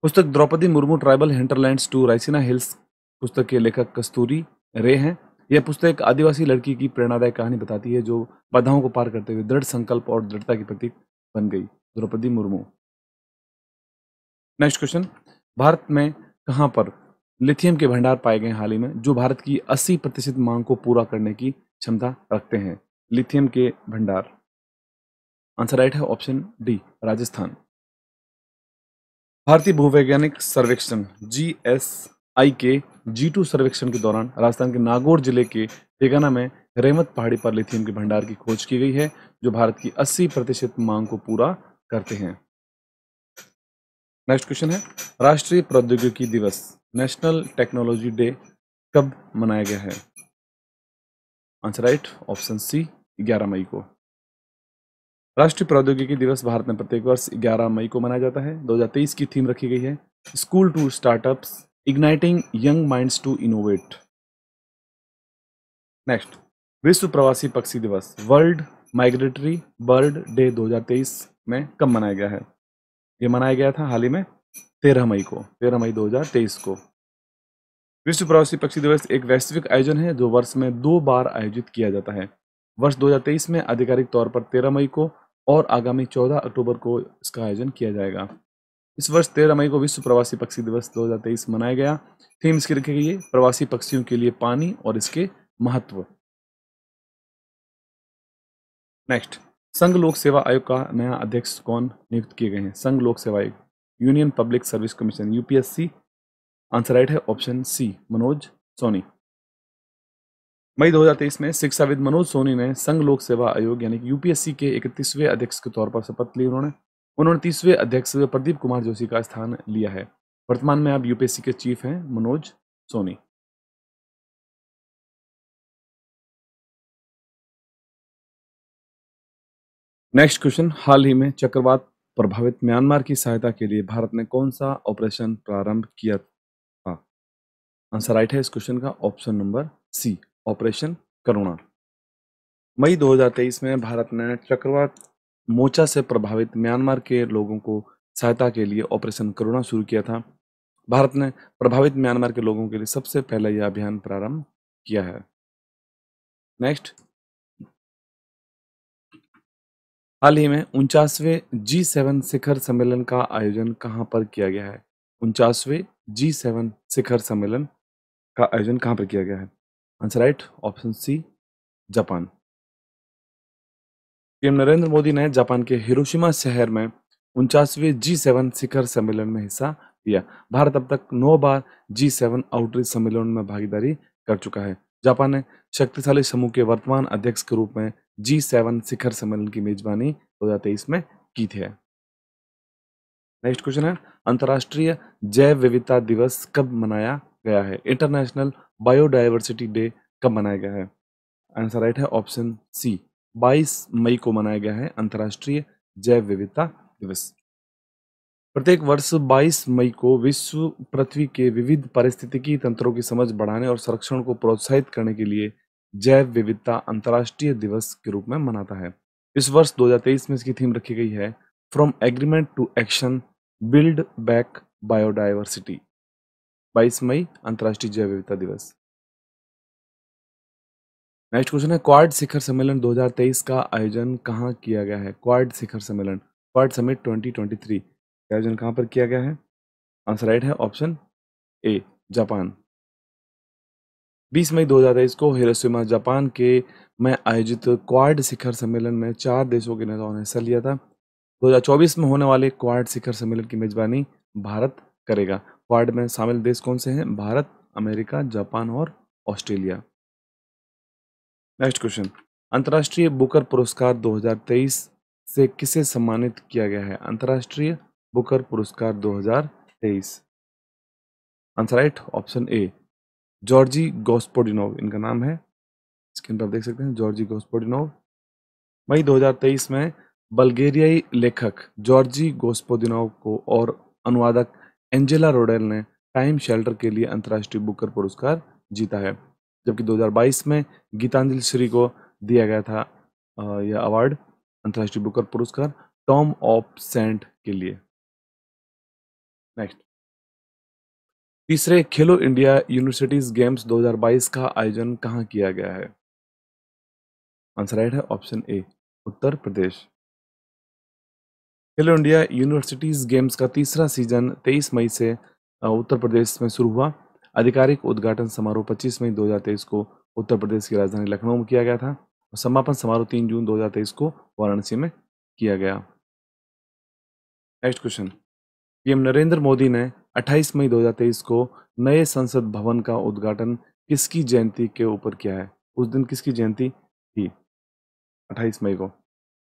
पुस्तक Draupadi Murmu tribal hinterlands to Raisina hills पुस्तक के लेखक कस्तूरी रे हैं यह पुस्तक एक आदिवासी लड़की की प्रेरणादायक कहानी बताती है जो बाधाओं को पार करते हुए दृढ़ संकल्प और दृढ़ता की प्रतीक बन गई द्रौपदी मुर्मू नेक्स्ट क्वेश्चन भारत में कहाँ पर लिथियम के भंडार पाए गए हाल ही में जो भारत की 80 प्रतिशत मांग को पूरा करने की क्षमता रखते हैं लिथियम के भंडार आंसर राइट है ऑप्शन डी राजस्थान भारतीय भूवैज्ञानिक सर्वेक्षण जी एस आई के जी टू सर्वेक्षण के दौरान राजस्थान के नागौर जिले के ठिकाना में रेमत पहाड़ी पर लिथियम के भंडार की खोज की गई है जो भारत की 80 प्रतिशत मांग को पूरा करते हैं नेक्स्ट क्वेश्चन है राष्ट्रीय प्रौद्योगिकी दिवस नेशनल टेक्नोलॉजी डे कब मनाया गया है आंसर राइट ऑप्शन सी 11 मई को राष्ट्रीय प्रौद्योगिकी दिवस भारत में प्रत्येक वर्ष 11 मई को मनाया जाता है 2023 की थीम रखी गई है school to startups igniting young minds to innovate next विश्व प्रवासी पक्षी दिवस वर्ल्ड माइग्रेटरी बर्ड डे 2023 में कब मनाया गया है ये मनाया गया था हाल ही में तेरह मई को तेरह मई 2023 को विश्व प्रवासी पक्षी दिवस एक वैश्विक आयोजन है जो वर्ष में दो बार आयोजित किया जाता है वर्ष 2023 में आधिकारिक तौर पर तेरह मई को और आगामी चौदह अक्टूबर को इसका आयोजन किया जाएगा इस वर्ष तेरह मई को विश्व प्रवासी पक्षी दिवस तेईस मनाया गया थीम इसकी रखी गई है प्रवासी पक्षियों के लिए पानी और इसके महत्व नेक्स्ट संघ लोक सेवा आयोग का नया अध्यक्ष कौन नियुक्त किए गए हैं संघ लोक सेवा आयोग union public service commission UPSC answer right है ऑप्शन सी मनोज सोनी मई 2023 में शिक्षाविद मनोज सोनी ने संघ लोक सेवा आयोग यानी कि यूपीएससी के इकतीसवें अध्यक्ष के तौर पर शपथ ली उन्होंने उन्होंने तीसवें अध्यक्ष प्रदीप कुमार जोशी का स्थान लिया है वर्तमान में आप यूपीएससी के चीफ हैं मनोज सोनी नेक्स्ट क्वेश्चन हाल ही में चक्रवात प्रभावित म्यांमार की सहायता के लिए भारत ने कौन सा ऑपरेशन प्रारंभ किया था आंसर राइट है इस क्वेश्चन का option number C operation Karuna मई 2023 में भारत ने चक्रवात मोचा से प्रभावित म्यांमार के लोगों को सहायता के लिए ऑपरेशन करुणा शुरू किया था भारत ने प्रभावित म्यांमार के लोगों के लिए सबसे पहले यह अभियान प्रारंभ किया है नेक्स्ट हाल ही में उनचासवें जी सेवन शिखर सम्मेलन का आयोजन कहाँ पर किया गया है उनचासवें जी सेवन शिखर सम्मेलन का आयोजन कहाँ पर किया गया है answer right option C Japan PM Narendra Modi ने जापान के हिरोशिमा शहर में उनचासवें जी सेवन शिखर सम्मेलन में हिस्सा लिया भारत अब तक नौ बार जी सेवन आउटरीच सम्मेलन में भागीदारी कर चुका है जापान ने शक्तिशाली समूह के वर्तमान अध्यक्ष के रूप में जी सेवन शिखर सम्मेलन की मेजबानी दो हजार तेईस में की थी नेक्स्ट क्वेश्चन है अंतर्राष्ट्रीय जैव विविधता दिवस कब मनाया गया है इंटरनेशनल बायोडाइवर्सिटी डे कब मनाया गया है आंसर राइट है ऑप्शन सी 22 मई को मनाया गया है अंतर्राष्ट्रीय जैव विविधता दिवस प्रत्येक वर्ष 22 मई को विश्व पृथ्वी के विविध पारिस्थितिकी तंत्रों की समझ बढ़ाने और संरक्षण को प्रोत्साहित करने के लिए जैव विविधता अंतर्राष्ट्रीय दिवस के रूप में मनाता है इस वर्ष 2023 में इसकी थीम रखी गई है from agreement to action build back biodiversity 22 मई अंतर्राष्ट्रीय जैव विविधता दिवस नेक्स्ट क्वेश्चन है क्वाड शिखर सम्मेलन 2023 का आयोजन कहाँ किया गया है क्वाड शिखर सम्मेलन क्वाड समिट 2023 ट्वेंटी आयोजन कहाँ पर किया गया है आंसर राइट है ऑप्शन ए जापान 20 मई 2023 को हिरोशिमा जापान के में आयोजित क्वाड शिखर सम्मेलन में चार देशों के नेताओं ने हिस्सा लिया था 2024 में होने वाले क्वाड शिखर सम्मेलन की मेजबानी भारत करेगा क्वाड में शामिल देश कौन से हैं भारत अमेरिका जापान और ऑस्ट्रेलिया नेक्स्ट क्वेश्चन अंतर्राष्ट्रीय बुकर पुरस्कार 2023 से किसे सम्मानित किया गया है अंतर्राष्ट्रीय बुकर पुरस्कार 2023 answer right option A Georgi Gospodinov इनका नाम है स्क्रीन पर आप देख सकते हैं जॉर्जी गोस्पोडिनोव मई 2023 में बल्गेरियाई लेखक जॉर्जी गोस्पोदिनोव को और अनुवादक एंजेला रोडेल ने टाइम शेल्टर के लिए अंतर्राष्ट्रीय बुकर पुरस्कार जीता है जबकि 2022 में गीतांजलि श्री को दिया गया था यह अवार्ड अंतर्राष्ट्रीय बुकर पुरस्कार टॉम ऑफ सेंट के लिए नेक्स्ट तीसरे खेलो इंडिया यूनिवर्सिटीज गेम्स 2022 का आयोजन कहाँ किया गया है आंसर राइट है option A Uttar Pradesh Khelo India universities games का तीसरा सीजन 23 मई से उत्तर प्रदेश में शुरू हुआ आधिकारिक उद्घाटन समारोह 25 मई 2023 को उत्तर प्रदेश की राजधानी लखनऊ में किया गया था और समापन समारोह 3 जून 2023 को वाराणसी में किया गया next question PM Narendra Modi ने 28 मई 2023 को नए संसद भवन का उद्घाटन किसकी जयंती के ऊपर किया है उस दिन किसकी जयंती थी 28 मई को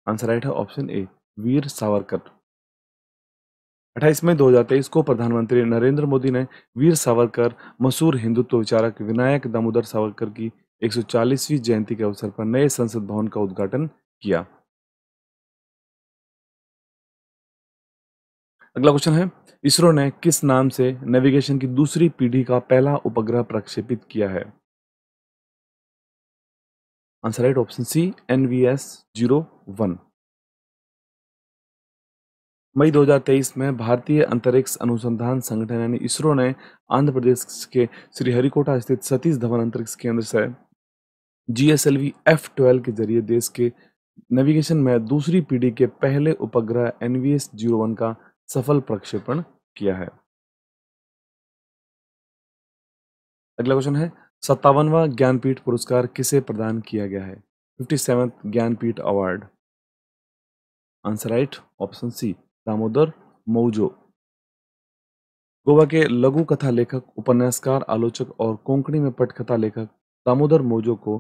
आंसर राइट है ऑप्शन ए वीर सावरकर 28 मई 2023 को प्रधानमंत्री नरेंद्र मोदी ने वीर सावरकर मशहूर हिंदुत्व विचारक विनायक दामोदर सावरकर की 140वीं जयंती के अवसर पर नए संसद भवन का उद्घाटन किया अगला क्वेश्चन है इसरो ने किस नाम से नेविगेशन की दूसरी पीढ़ी का पहला उपग्रह प्रक्षेपित किया है answer right option C NVS zero one मई 2023 में भारतीय अंतरिक्ष अनुसंधान संगठन यानी इसरो ने आंध्र प्रदेश के श्रीहरिकोटा स्थित सतीश धवन अंतरिक्ष केंद्र से जी एस एफ ट्वेल्व के जरिए देश के नेविगेशन में दूसरी पीढ़ी के पहले उपग्रह एनवीएस जीरो वन का सफल प्रक्षेपण किया है अगला क्वेश्चन है सत्तावनवा ज्ञानपीठ पुरस्कार किसे प्रदान किया गया है fifty seventh Jnanpith award answer right option C Damodar Mauzo Goa के लघु कथा लेखक उपन्यासकार आलोचक और कोंकणी में पटकथा लेखक दामोदर मौजो को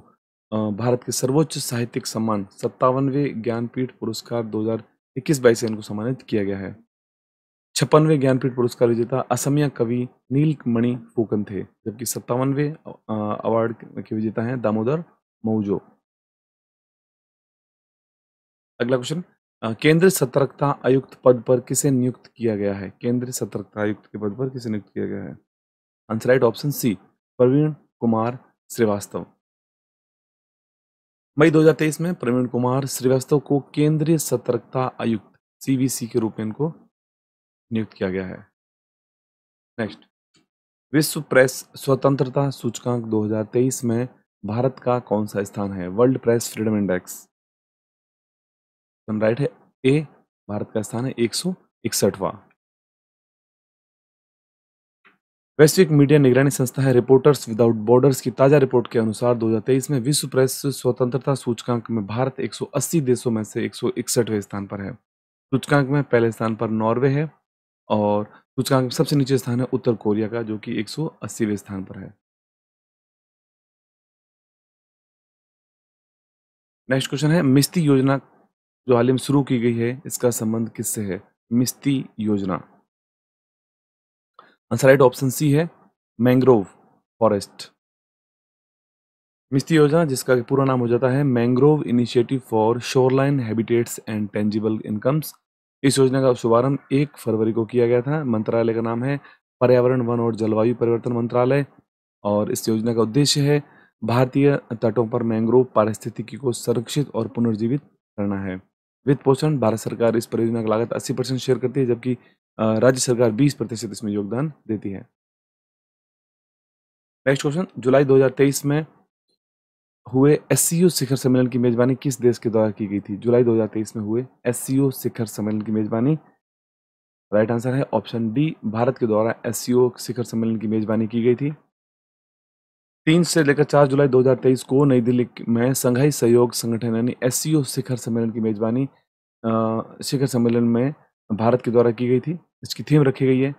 भारत के सर्वोच्च साहित्यिक सम्मान सत्तावनवे ज्ञानपीठ पुरस्कार 2021 हजार इक्कीस बाईस से इनको सम्मानित किया गया है छप्पनवे ज्ञानपीठ पुरस्कार विजेता असमिया कवि नीलमणि फूकन थे जबकि सत्तावनवे अवार्ड के विजेता हैं दामोदर मऊजो अगला क्वेश्चन केंद्र सतर्कता आयुक्त पद पर किसे नियुक्त किया गया है केंद्र सतर्कता आयुक्त के पद पर किसे नियुक्त किया गया है answer right option C Praveen Kumar Srivastava मई 2023 में प्रवीण कुमार श्रीवास्तव को केंद्रीय सतर्कता आयुक्त सीवीसी के रूप में इनको नियुक्त किया गया है नेक्स्ट विश्व प्रेस स्वतंत्रता सूचकांक 2023 में भारत का कौन सा स्थान है world press freedom index right है ए भारत का स्थान है एक सौ इकसठवा वैश्विक मीडिया निगरानी संस्था है रिपोर्टर्स विदाउट बॉर्डर्स की ताजा रिपोर्ट के अनुसार 2023 में विश्व प्रेस स्वतंत्रता सूचकांक में भारत 180 देशों में से एक स्थान पर है सूचकांक में पहले स्थान पर नॉर्वे है और सूचकांक में सबसे नीचे स्थान है उत्तर कोरिया का जो कि एक स्थान पर है नेक्स्ट क्वेश्चन है मिस्ती योजना जो हाल में शुरू की गई है इसका संबंध किससे है मिस्ती योजना आंसर राइट ऑप्शन सी है मैंग्रोव फॉरेस्ट मिस्ती योजना जिसका पूरा नाम हो जाता है mangrove initiative for shoreline habitats and tangible incomes इस योजना का शुभारंभ एक फरवरी को किया गया था मंत्रालय का नाम है पर्यावरण वन और जलवायु परिवर्तन मंत्रालय और इस योजना का उद्देश्य है भारतीय तटों पर मैंग्रोव पारिस्थितिकी को संरक्षित और पुनर्जीवित करना है वित्त पोषण भारत सरकार इस परियोजना का लागत 80 परसेंट शेयर करती है जबकि राज्य सरकार 20 प्रतिशत इसमें योगदान देती है नेक्स्ट क्वेश्चन जुलाई 2023 में हुए एस शिखर सम्मेलन की मेजबानी किस देश के द्वारा की गई थी जुलाई 2023 में हुए एस शिखर सम्मेलन की मेजबानी राइट आंसर है ऑप्शन डी भारत के द्वारा एस शिखर सम्मेलन की मेजबानी की गई थी तीन से लेकर चार जुलाई 2023 को नई दिल्ली में संघाई सहयोग संगठन यानी एस शिखर सम्मेलन की मेजबानी शिखर सम्मेलन में भारत के द्वारा की गई थी इसकी थीम रखी गई है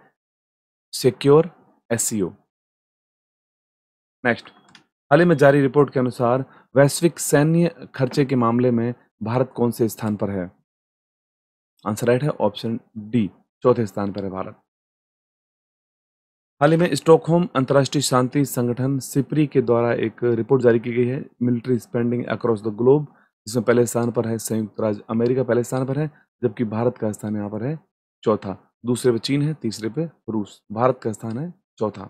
सिक्योर एस नेक्स्ट हाल ही में जारी रिपोर्ट के अनुसार वैश्विक सैन्य खर्चे के मामले में भारत कौन से स्थान पर है आंसर राइट है ऑप्शन डी चौथे स्थान पर है भारत हाल ही में स्टॉकहोम अंतर्राष्ट्रीय शांति संगठन सिपरी के द्वारा एक रिपोर्ट जारी की गई है military spending across the globe जिसमें पहले स्थान पर है संयुक्त राज्य अमेरिका पहले स्थान पर है जबकि भारत का स्थान यहाँ पर है चौथा दूसरे पे चीन है तीसरे पे रूस भारत का स्थान है चौथा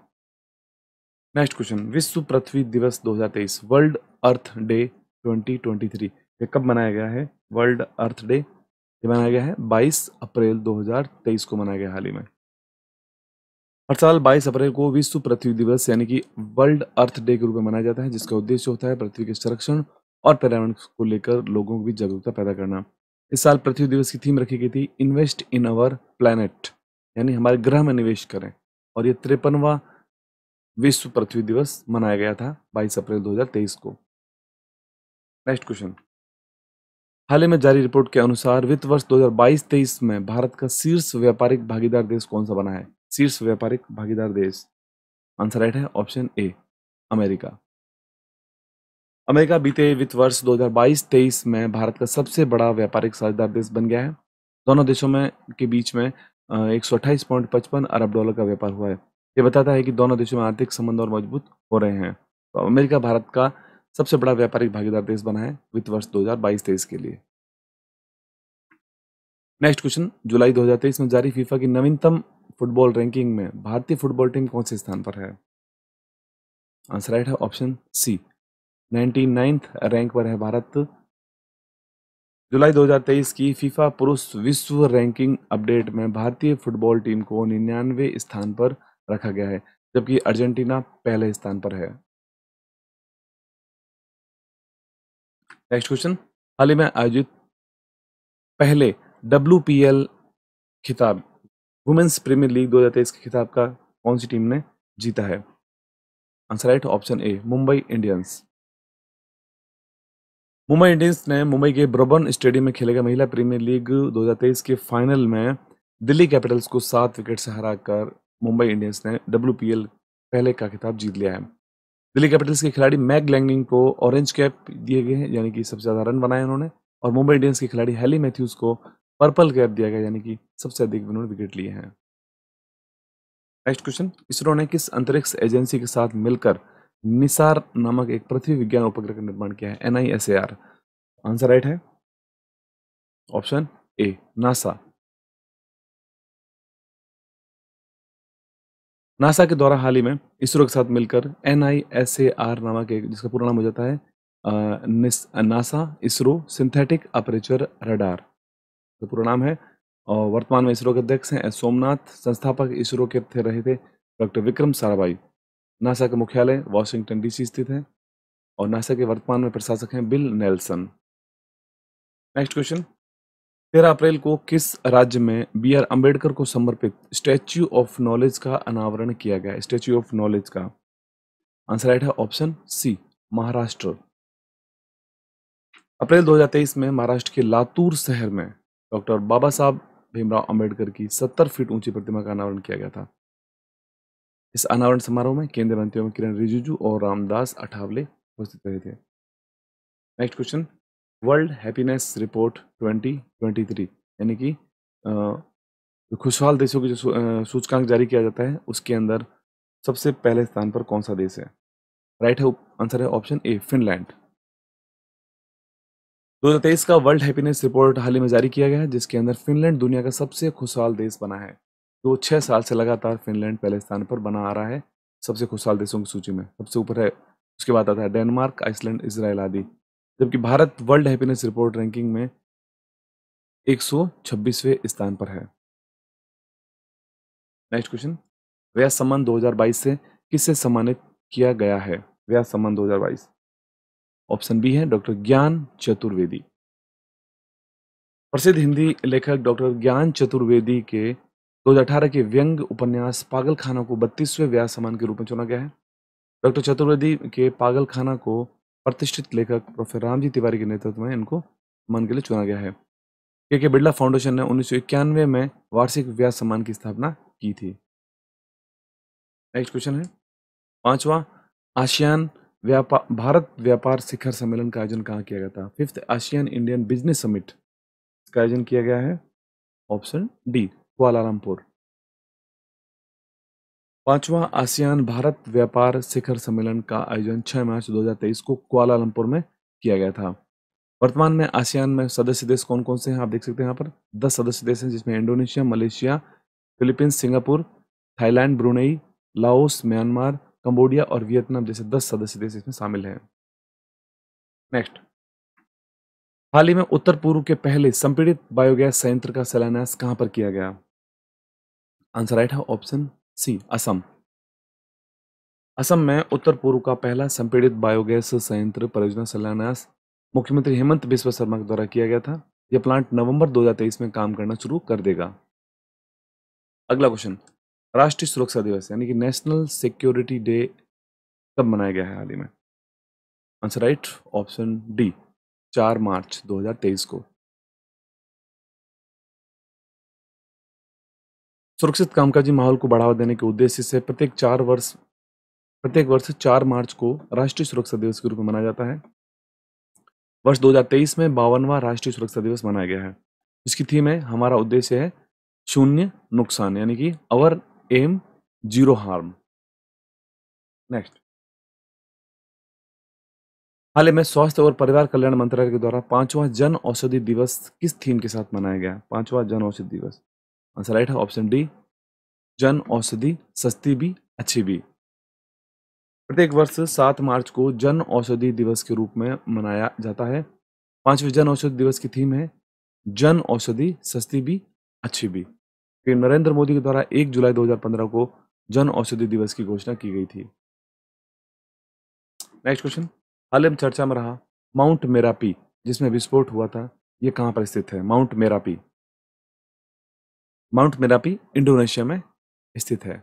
नेक्स्ट क्वेश्चन विश्व पृथ्वी दिवस 2023 वर्ल्ड अर्थ डे 2023 ये कब मनाया गया है वर्ल्ड अर्थ डे ये मनाया गया है 22 अप्रैल 2023 को मनाया गया हाल ही में हर साल 22 अप्रैल को विश्व पृथ्वी दिवस यानी कि वर्ल्ड अर्थ डे के रूप में मनाया जाता है जिसका उद्देश्य होता है पृथ्वी के संरक्षण और पर्यावरण को लेकर लोगों की जागरूकता पैदा करना इस साल पृथ्वी दिवस की थीम रखी गई थी इन्वेस्ट इन अवर प्लानट यानी हमारे ग्रह में निवेश करें और ये तिरपनवा विश्व पृथ्वी दिवस मनाया गया था 22 अप्रैल 2023 को नेक्स्ट क्वेश्चन हाल ही में जारी रिपोर्ट के अनुसार वित्त वर्ष 2022-23 में भारत का शीर्ष व्यापारिक भागीदार देश कौन सा बना है शीर्ष व्यापारिक भागीदार देश आंसर राइट है ऑप्शन ए अमेरिका अमेरिका बीते वित्त वर्ष 2022-23 में भारत का सबसे बड़ा व्यापारिक साझेदार देश बन गया है दोनों देशों में के बीच में एक अरब डॉलर का व्यापार हुआ है ये बताता है कि दोनों देशों में आर्थिक संबंध और मजबूत हो रहे हैं तो अमेरिका भारत का सबसे बड़ा व्यापारिक भागीदार देश बना है वित्त वर्ष 2022-23 के लिए नेक्स्ट क्वेश्चन जुलाई 2023 में जारी फीफा की नवीनतम फुटबॉल रैंकिंग में भारतीय फुटबॉल टीम कौन से स्थान पर है आंसर राइट है ऑप्शन सी नाइनटी रैंक पर है भारत जुलाई 2023 की फीफा पुरुष विश्व रैंकिंग अपडेट में भारतीय फुटबॉल टीम को निन्यानवे स्थान पर रखा गया है जबकि अर्जेंटीना पहले स्थान पर है नेक्स्ट क्वेश्चन हाल ही में आयोजित पहले डब्ल्यू पी एल खिताब वुमेन्स प्रीमियर लीग 2023 के खिताब का कौन सी टीम ने जीता है answer right option A Mumbai Indians Mumbai Indians ने मुंबई के ब्रबन स्टेडियम में खेले गए महिला प्रीमियर लीग 2023 के फाइनल में दिल्ली कैपिटल्स को सात विकेट से हराकर मुंबई इंडियंस ने डब्ल्यू पहले का खिताब जीत लिया है दिल्ली कैपिटल्स के खिलाड़ी मैग लैंगिंग को ऑरेंज कैप दिए गए हैं यानी कि सबसे ज़्यादा रन बनाए उन्होंने और मुंबई इंडियंस के खिलाड़ी हैली मैथ्यूज को पर्पल कैप दिया गया यानी कि सबसे अधिक उन्होंने विकेट लिए हैं नेक्स्ट क्वेश्चन इसरो ने किस अंतरिक्ष एजेंसी के साथ मिलकर निसार नामक एक पृथ्वी विज्ञान उपग्रह का निर्माण किया है एन आंसर राइट है ऑप्शन ए नासा नासा के द्वारा हाल ही में इसरो के साथ मिलकर N I S A R नामक एक जिसका पूरा नाम हो जाता है NASA ISRO synthetic aperture radar तो पूरा नाम है और वर्तमान में इसरो के अध्यक्ष हैं सोमनाथ संस्थापक इसरो के थे रहे थे डॉक्टर विक्रम साराभाई नासा के मुख्यालय वॉशिंगटन डीसी स्थित है और नासा के वर्तमान में प्रशासक हैं बिल नेल्सन नेक्स्ट क्वेश्चन तेरह अप्रैल को किस राज्य में बी आर अम्बेडकर को समर्पित स्टैच्यू ऑफ नॉलेज का अनावरण किया गया स्टैच्यू ऑफ नॉलेज का आंसर राइट है ऑप्शन सी महाराष्ट्र अप्रैल 2023 में महाराष्ट्र के लातूर शहर में डॉक्टर बाबा साहब भीमराव अंबेडकर की 70 फीट ऊंची प्रतिमा का अनावरण किया गया था इस अनावरण समारोह में केंद्रीय मंत्रियों में किरण रिजिजू और रामदास अठावले उपस्थित रहे थे next question world happiness report 2023 यानी कि खुशहाल देशों की जो सूचकांक जारी किया जाता है उसके अंदर सबसे पहले स्थान पर कौन सा देश है राइट है आंसर है ऑप्शन ए फिनलैंड 2023 का वर्ल्ड हैप्पीनेस रिपोर्ट हाल ही में जारी किया गया है जिसके अंदर फिनलैंड दुनिया का सबसे खुशहाल देश बना है दो तो छः साल से लगातार फिनलैंड पहले स्थान पर बना आ रहा है सबसे खुशहाल देशों की सूची में सबसे ऊपर है उसके बाद आता है डेनमार्क आइसलैंड इसराइल आदि जबकि Bharat world happiness report ranking में 126वें स्थान पर है नेक्स्ट क्वेश्चन व्यास सम्मान 2022 से किससे सम्मानित किया गया है व्यास सम्मान 2022 ऑप्शन बी है डॉक्टर ज्ञान चतुर्वेदी प्रसिद्ध हिंदी लेखक डॉक्टर ज्ञान चतुर्वेदी के 2018 के व्यंग उपन्यास पागल खाना को बत्तीसवें व्यास सम्मान के रूप में चुना गया है डॉक्टर चतुर्वेदी के पागल खाना को प्रतिष्ठित लेखक प्रोफेसर रामजी तिवारी के नेतृत्व में इनको मन के लिए चुना गया है के के बिरला फाउंडेशन ने उन्नीस में वार्षिक व्यास सम्मान की स्थापना की थी नेक्स्ट क्वेश्चन है पांचवा आशियान व्यापार भारत व्यापार शिखर सम्मेलन का आयोजन कहाँ किया गया था fifth ASEAN Indian business summit इसका आयोजन किया गया है ऑप्शन डी कुआलालमपुर पांचवा आसियान भारत व्यापार शिखर सम्मेलन का आयोजन 6 मार्च 2023 को कुआलालंपुर में किया गया था वर्तमान में आसियान में सदस्य देश कौन कौन से हैं आप देख सकते हैं यहाँ पर दस सदस्य देश हैं जिसमें Indonesia Malaysia Philippines Singapore Thailand Brunei Laos Myanmar Cambodia और वियतनाम जैसे दस सदस्य देश इसमें शामिल हैं नेक्स्ट हाल ही में उत्तर पूर्व के पहले संपीड़ित बायोगैस संयंत्र का शिलान्यास कहाँ पर किया गया आंसर राइट है ऑप्शन सी असम असम में उत्तर पूर्व का पहला संपीड़ित बायोगैस संयंत्र परियोजना शिलान्यास मुख्यमंत्री हेमंत बिस्व शर्मा के द्वारा किया गया था यह प्लांट नवंबर 2023 में काम करना शुरू कर देगा अगला क्वेश्चन राष्ट्रीय सुरक्षा दिवस यानी कि नेशनल सिक्योरिटी डे कब मनाया गया है हाल ही में आंसर राइट ऑप्शन डी चार मार्च 2023 को सुरक्षित कामकाजी माहौल को बढ़ावा देने के उद्देश्य से प्रत्येक चार वर्ष प्रत्येक वर्ष चार मार्च को राष्ट्रीय सुरक्षा दिवस के रूप में मनाया जाता है वर्ष 2023 में बावनवा राष्ट्रीय सुरक्षा दिवस मनाया गया है इसकी थीम है हमारा उद्देश्य है शून्य नुकसान यानी कि our aim zero harm next हाल ही में स्वास्थ्य और परिवार कल्याण मंत्रालय के द्वारा पांचवा जन औषधि दिवस किस थीम के साथ मनाया गया पांचवा जन औषधि दिवस आंसर राइट है ऑप्शन डी जन औषधि सस्ती भी अच्छी भी प्रत्येक वर्ष सात मार्च को जन औषधि दिवस के रूप में मनाया जाता है पांचवें जन औषधि दिवस की थीम है जन औषधि सस्ती भी अच्छी भी नरेंद्र मोदी के द्वारा 1 जुलाई 2015 को जन औषधि दिवस की घोषणा की गई थी नेक्स्ट क्वेश्चन हाल ही में चर्चा में रहा माउंट मेरापी जिसमें विस्फोट हुआ था यह कहाँ पर स्थित है Mount Merapi Mount Merapi Indonesia में स्थित है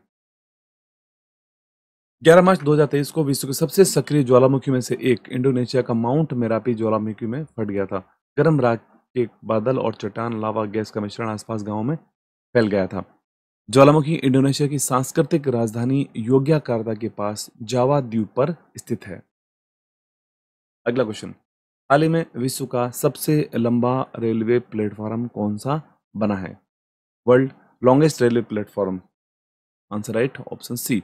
11 मार्च 2023 को विश्व के सबसे सक्रिय ज्वालामुखी में से एक इंडोनेशिया का माउंट मेरापी ज्वालामुखी में फट गया था गर्म रात के बादल और चट्टान लावा गैस का मिश्रण आसपास गांवों में फैल गया था ज्वालामुखी इंडोनेशिया की सांस्कृतिक राजधानी योग्याकार्ता के पास जावा द्वीप पर स्थित है अगला क्वेश्चन हाल ही में विश्व का सबसे लंबा रेलवे प्लेटफॉर्म कौन सा बना है world longest railway platform answer right option C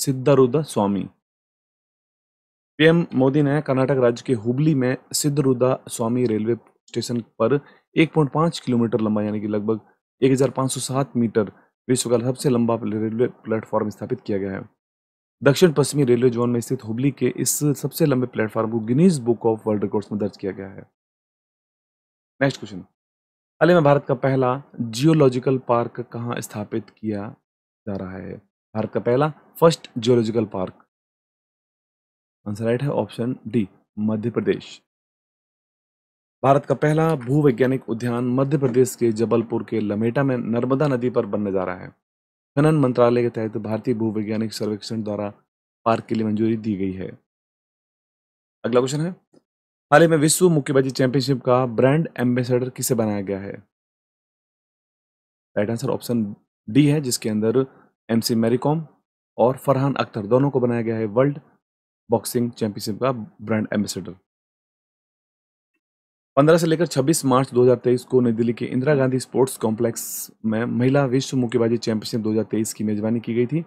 Siddharudha Swami PM Modi ने कर्नाटक राज्य के हुबली में सिद्धरुदा स्वामी रेलवे स्टेशन पर 1.5 किलोमीटर लंबा यानी कि लगभग 1507 मीटर विश्व का सबसे लंबा रेलवे प्लेटफॉर्म स्थापित किया गया है दक्षिण पश्चिमी रेलवे जोन में स्थित हुबली के इस सबसे लंबे प्लेटफॉर्म को Guinness Book of World Records में दर्ज किया गया है नेक्स्ट क्वेश्चन हाल ही में भारत का पहला जियोलॉजिकल पार्क कहाँ स्थापित किया जा रहा है भारत का पहला first geological park answer right है ऑप्शन डी मध्य प्रदेश भारत का पहला भूवैज्ञानिक उद्यान मध्य प्रदेश के जबलपुर के लमेटा में नर्मदा नदी पर बनने जा रहा है खनन मंत्रालय के तहत भारतीय भूवैज्ञानिक सर्वेक्षण द्वारा पार्क के लिए मंजूरी दी गई है अगला क्वेश्चन है हाल ही में विश्व मुक्केबाजी चैंपियनशिप का ब्रांड एम्बेसडर किसे बनाया गया है राइट आंसर ऑप्शन डी है जिसके अंदर एमसी मैरीकॉम और फरहान अख्तर दोनों को बनाया गया है वर्ल्ड बॉक्सिंग चैंपियनशिप का ब्रांड एम्बेसडर 15 से लेकर 26 मार्च 2023 को नई दिल्ली के इंदिरा गांधी स्पोर्ट्स कॉम्प्लेक्स में महिला विश्व मुक्केबाजी चैंपियनशिप 2023 की मेजबानी की गई थी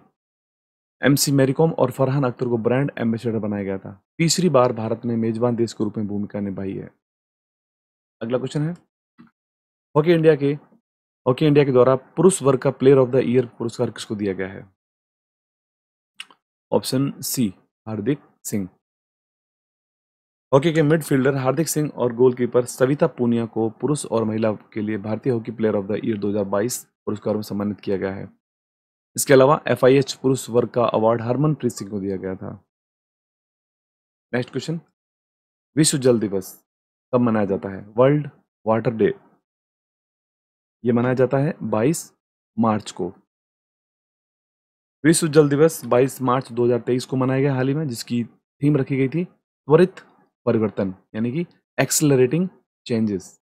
एमसी मैरीकॉम और फरहान अख्तर को ब्रांड एम्बेसडर बनाया गया था तीसरी बार भारत ने मेजबान देश के रूप में भूमिका निभाई है अगला क्वेश्चन है हॉकी इंडिया के हॉकी इंडिया के द्वारा पुरुष वर्ग का प्लेयर ऑफ द ईयर पुरस्कार किसको दिया गया है option C Hardik Singh hockey के मिडफील्डर हार्दिक सिंह और गोलकीपर सविता पूनिया को पुरुष और महिला के लिए भारतीय hockey player of the year 2022 पुरस्कार में सम्मानित किया गया है इसके अलावा एफ पुरुष वर्ग का अवार्ड हरमनप्रीत सिंह को दिया गया था नेक्स्ट क्वेश्चन विश्व जल दिवस कब मनाया जाता है वर्ल्ड वाटर डे ये मनाया जाता है 22 मार्च को विश्व जल दिवस 22 मार्च 2023 को मनाया गया हाल ही में जिसकी थीम रखी गई थी त्वरित परिवर्तन यानी कि एक्सलरेटिंग चेंजेस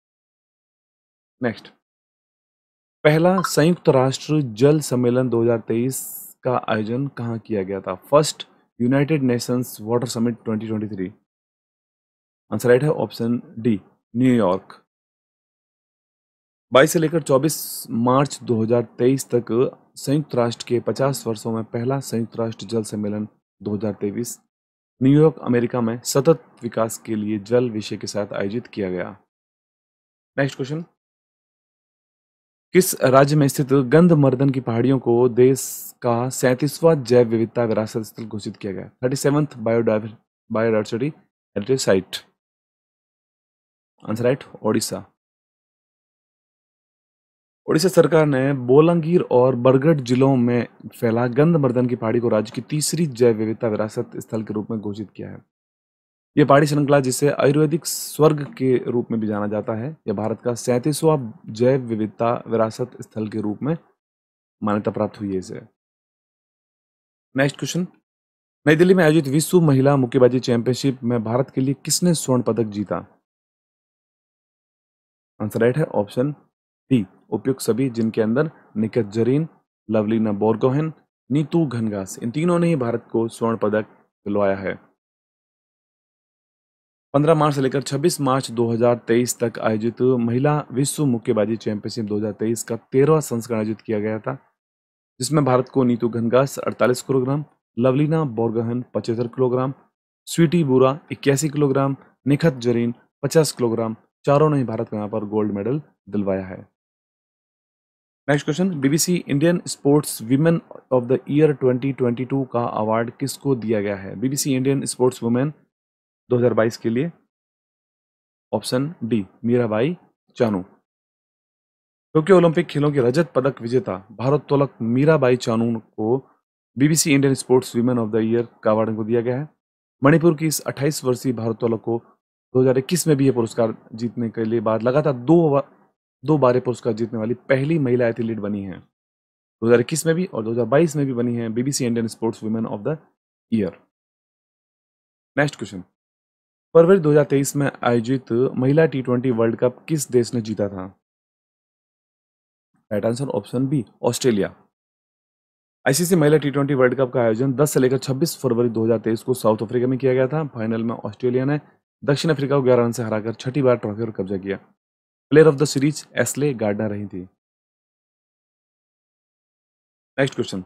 नेक्स्ट पहला संयुक्त राष्ट्र जल सम्मेलन 2023 का आयोजन कहाँ किया गया था first United Nations water summit 2023 answer right है ऑप्शन डी न्यूयॉर्क 22 से लेकर 24 मार्च 2023 तक संयुक्त राष्ट्र के 50 वर्षों में पहला संयुक्त राष्ट्र जल सम्मेलन 2023 न्यूयॉर्क अमेरिका में सतत विकास के लिए जल विषय के साथ आयोजित किया गया नेक्स्ट क्वेश्चन किस राज्य में स्थित गंध मर्दन की पहाड़ियों को देश का सैंतीसवां जैव विविधता विरासत स्थल घोषित किया गया thirty seventh biodiversity heritage site answer right Odisha Odisha सरकार ने बोलंगीर और बरगढ़ जिलों में फैला गंधमर्दन की पहाड़ी को राज्य की तीसरी जैव विविधता विरासत स्थल के रूप में घोषित किया है ये पहाड़ी श्रृंखला जिसे आयुर्वेदिक स्वर्ग के रूप में भी जाना जाता है यह भारत का सैंतीसवां जैव विविधता विरासत स्थल के रूप में मान्यता प्राप्त हुई है इसे नेक्स्ट क्वेश्चन नई दिल्ली में आयोजित विश्व महिला मुक्केबाजी चैंपियनशिप में भारत के लिए किसने स्वर्ण पदक जीता आंसर राइट है ऑप्शन डी उपयुक्त सभी जिनके अंदर निकत जरीन लवलीना बोर्गोहन नीतू घनघास इन तीनों ने ही भारत को स्वर्ण पदक दिलवाया है 15 मार्च से लेकर 26 मार्च 2023 तक आयोजित महिला विश्व मुक्केबाजी चैंपियनशिप 2023 का तेरहवा संस्करण आयोजित किया गया था जिसमें भारत को नीतू घनगास 48 किलोग्राम लवलीना बोरगहन 75 किलोग्राम स्वीटी बुरा इक्यासी किलोग्राम निखत जरीन 50 किलोग्राम चारों ने भारत को यहाँ पर गोल्ड मेडल दिलवाया है next question BBC Indian sports women of the year 2022 का अवार्ड किसको दिया गया है बीबीसी इंडियन स्पोर्ट्स वुमेन 2022 के लिए option D Mirabai Chanu Tokyo Olympic खेलों के रजत पदक विजेता भारत्तोलक मीराबाई चानू को BBC Indian sports women of the year का अवार्ड को दिया गया है मणिपुर की इस 28 वर्षीय भारत्तोलक को 2021 में भी यह पुरस्कार जीतने के लिए बाद लगातार दो दो बार पुरस्कार जीतने वाली पहली महिला एथलीट बनी है 2021 में भी और 2022 में भी बनी है BBC Indian sports women of the year next question फरवरी 2023 में आयोजित महिला टी ट्वेंटी वर्ल्ड कप किस देश ने जीता था right answer option B Australia ICC महिला टी ट्वेंटी वर्ल्ड कप का आयोजन 10 से लेकर 26 फरवरी 2023 को साउथ अफ्रीका में किया गया था फाइनल में ऑस्ट्रेलिया ने दक्षिण अफ्रीका को ग्यारह रन से हराकर छठी बार ट्रॉफी पर कब्जा किया player of the series Ashleigh Gardner रही थी next question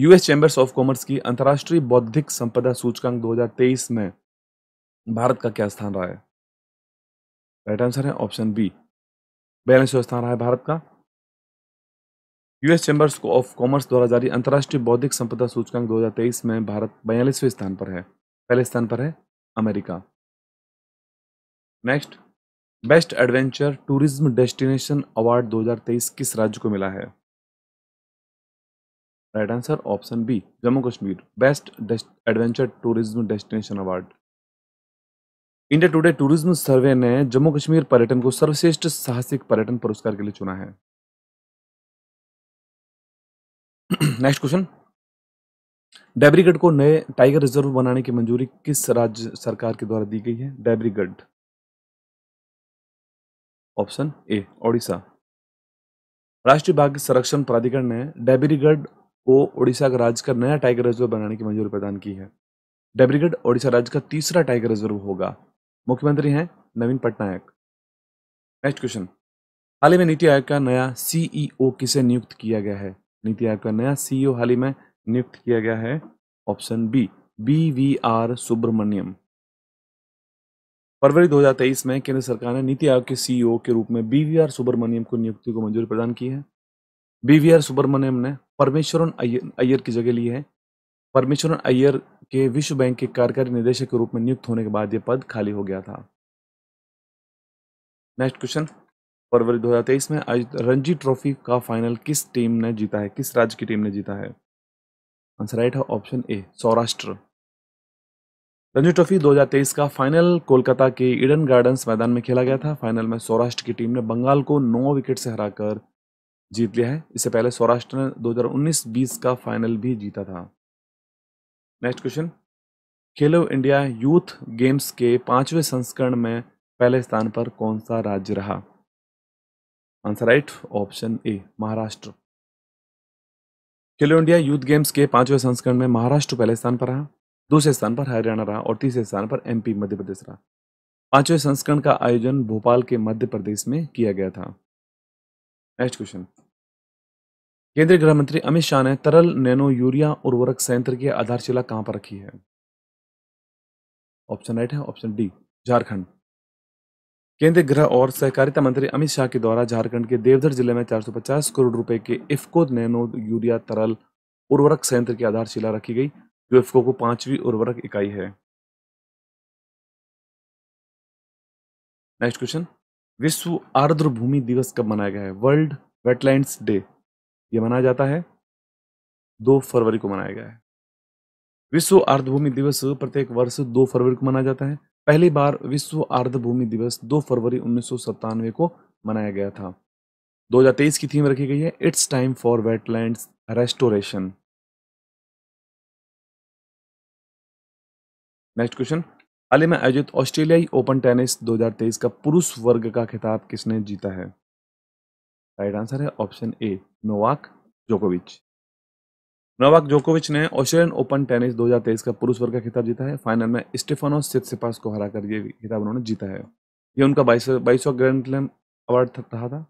US chambers of commerce की अंतर्राष्ट्रीय बौद्धिक संपदा सूचकांक 2023 में भारत का क्या स्थान रहा है राइट आंसर है ऑप्शन बी बयालीसवें स्थान रहा है भारत का यूएस चैम्बर्स ऑफ कॉमर्स द्वारा जारी अंतर्राष्ट्रीय बौद्धिक संपदा सूचकांक 2023 में भारत बयालीसवें स्थान पर है पहले स्थान पर है America next best adventure tourism destination award 2023 किस राज्य को मिला है right answer option B Jammu Kashmir best adventure tourism destination award India Today tourism survey ने जम्मू कश्मीर पर्यटन को सर्वश्रेष्ठ साहसिक पर्यटन पुरस्कार के लिए चुना है नेक्स्ट क्वेश्चन डेबरीगढ़ को नए टाइगर रिजर्व बनाने की मंजूरी किस राज्य सरकार के द्वारा दी गई है डेबरीगढ़ ऑप्शन ए ओडिशा राष्ट्रीय बाघ संरक्षण प्राधिकरण ने डेबरीगढ़ को ओडिशा का राज्य का नया टाइगर रिजर्व बनाने की मंजूरी प्रदान की है डेब्रीगढ़ ओडिशा राज्य का तीसरा टाइगर रिजर्व होगा मुख्यमंत्री हैं नवीन पटनायक नेक्स्ट क्वेश्चन हाल ही में नीति आयोग का नया सीईओ e किसे नियुक्त किया गया है नीति आयोग का नया सीईओ e हाल ही में नियुक्त किया गया है option B B V R Subrahmanyam फरवरी 2023 में केंद्र सरकार ने नीति आयोग के सीईओ e के रूप में बीवीआर सुब्रमण्यम को नियुक्ति को मंजूरी प्रदान की है बीवीआर सुब्रमण्यम ने परमेश्वरन अय्यर अय्यर की जगह ली है परमेश्वरन अय्यर के विश्व बैंक के कार्यकारी निदेशक के रूप में नियुक्त होने के बाद यह पद खाली हो गया था नेक्स्ट क्वेश्चन फरवरी 2023 में रणजी ट्रॉफी का फाइनल किस टीम ने जीता है किस राज्य की टीम ने जीता है आंसर राइट है option A Saurashtra Ranji trophy 2023 का फाइनल कोलकाता के ईडन गार्डन्स मैदान में खेला गया था फाइनल में सौराष्ट्र की टीम ने बंगाल को नौ विकेट से हराकर जीत लिया है इससे पहले सौराष्ट्र ने 2019-20 का फाइनल भी जीता था next question Khelo India youth games के पांचवें संस्करण में पहले स्थान पर कौन सा राज्य रहा answer right option A Maharashtra Khelo India youth games के पांचवें संस्करण में महाराष्ट्र पहले स्थान पर रहा दूसरे स्थान पर हरियाणा रहा और तीसरे स्थान पर एमपी मध्य प्रदेश रहा पांचवें संस्करण का आयोजन भोपाल के मध्य प्रदेश में किया गया था नेक्स्ट क्वेश्चन केंद्रीय गृह मंत्री अमित शाह ने तरल नैनो यूरिया उर्वरक संयंत्र की आधारशिला कहां पर रखी है ऑप्शन राइट है ऑप्शन डी झारखंड केंद्रीय गृह और सहकारिता मंत्री अमित शाह के द्वारा झारखंड के देवधर जिले में 450 करोड़ रुपए के इफ्को नैनो यूरिया तरल उर्वरक संयंत्र की आधारशिला रखी गई जो इफ्को को पांचवी उर्वरक इकाई है नेक्स्ट क्वेश्चन विश्व आर्द्र भूमि दिवस कब मनाया गया है वर्ल्ड वेटलैंड्स डे यह मनाया जाता है दो फरवरी को मनाया गया है विश्व भूमि दिवस प्रत्येक वर्ष दो फरवरी को मनाया जाता है पहली बार विश्व भूमि दिवस दो फरवरी उन्नीस को मनाया गया था 2023 की थीम रखी गई है it's time for wetland restoration next question हाल ही में आयोजित ऑस्ट्रेलियाई ओपन टेनिस 2023 का पुरुष वर्ग का खिताब किसने जीता है राइट आंसर है ऑप्शन ए नोवाक जोकोविच नोवाक जोकोविच ने ऑस्ट्रेलियन ओपन टेनिस 2023 का पुरुष वर्ग का खिताब जीता है फाइनल में स्टेफानो सिपास को हराकर ये खिताब उन्होंने जीता है ये उनका बाईस ग्रैंड स्लैम अवार्ड रहा था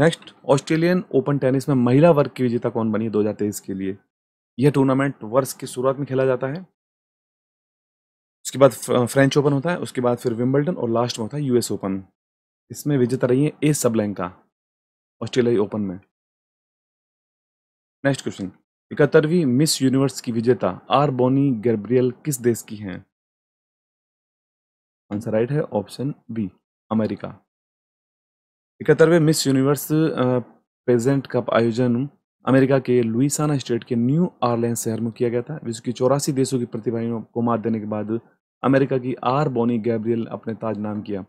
नेक्स्ट ऑस्ट्रेलियन ओपन टेनिस में महिला वर्ग की विजेता कौन बनी है 2023 के लिए यह टूर्नामेंट वर्ष की शुरुआत में खेला जाता है उसके बाद फ्रेंच ओपन होता है उसके बाद फिर विम्बल्टन और लास्ट में होता है यूएस ओपन इसमें विजेता रही है ए सबलैंका ऑस्ट्रेलियाई ओपन में नेक्स्ट क्वेश्चन इकहत्तरवीं मिस यूनिवर्स की विजेता आर बोनी गैब्रियल किस देश की हैं आंसर राइट है ऑप्शन बी अमेरिका इकहत्तरवें मिस यूनिवर्स प्रेजेंट कप आयोजन अमेरिका के लुइसाना स्टेट के न्यू आर्लैंड शहर में किया गया था जिसकी चौरासी देशों की प्रतिभाओं को मात देने के बाद अमेरिका की आर बोनी गैब्रियल अपने ताज नाम किया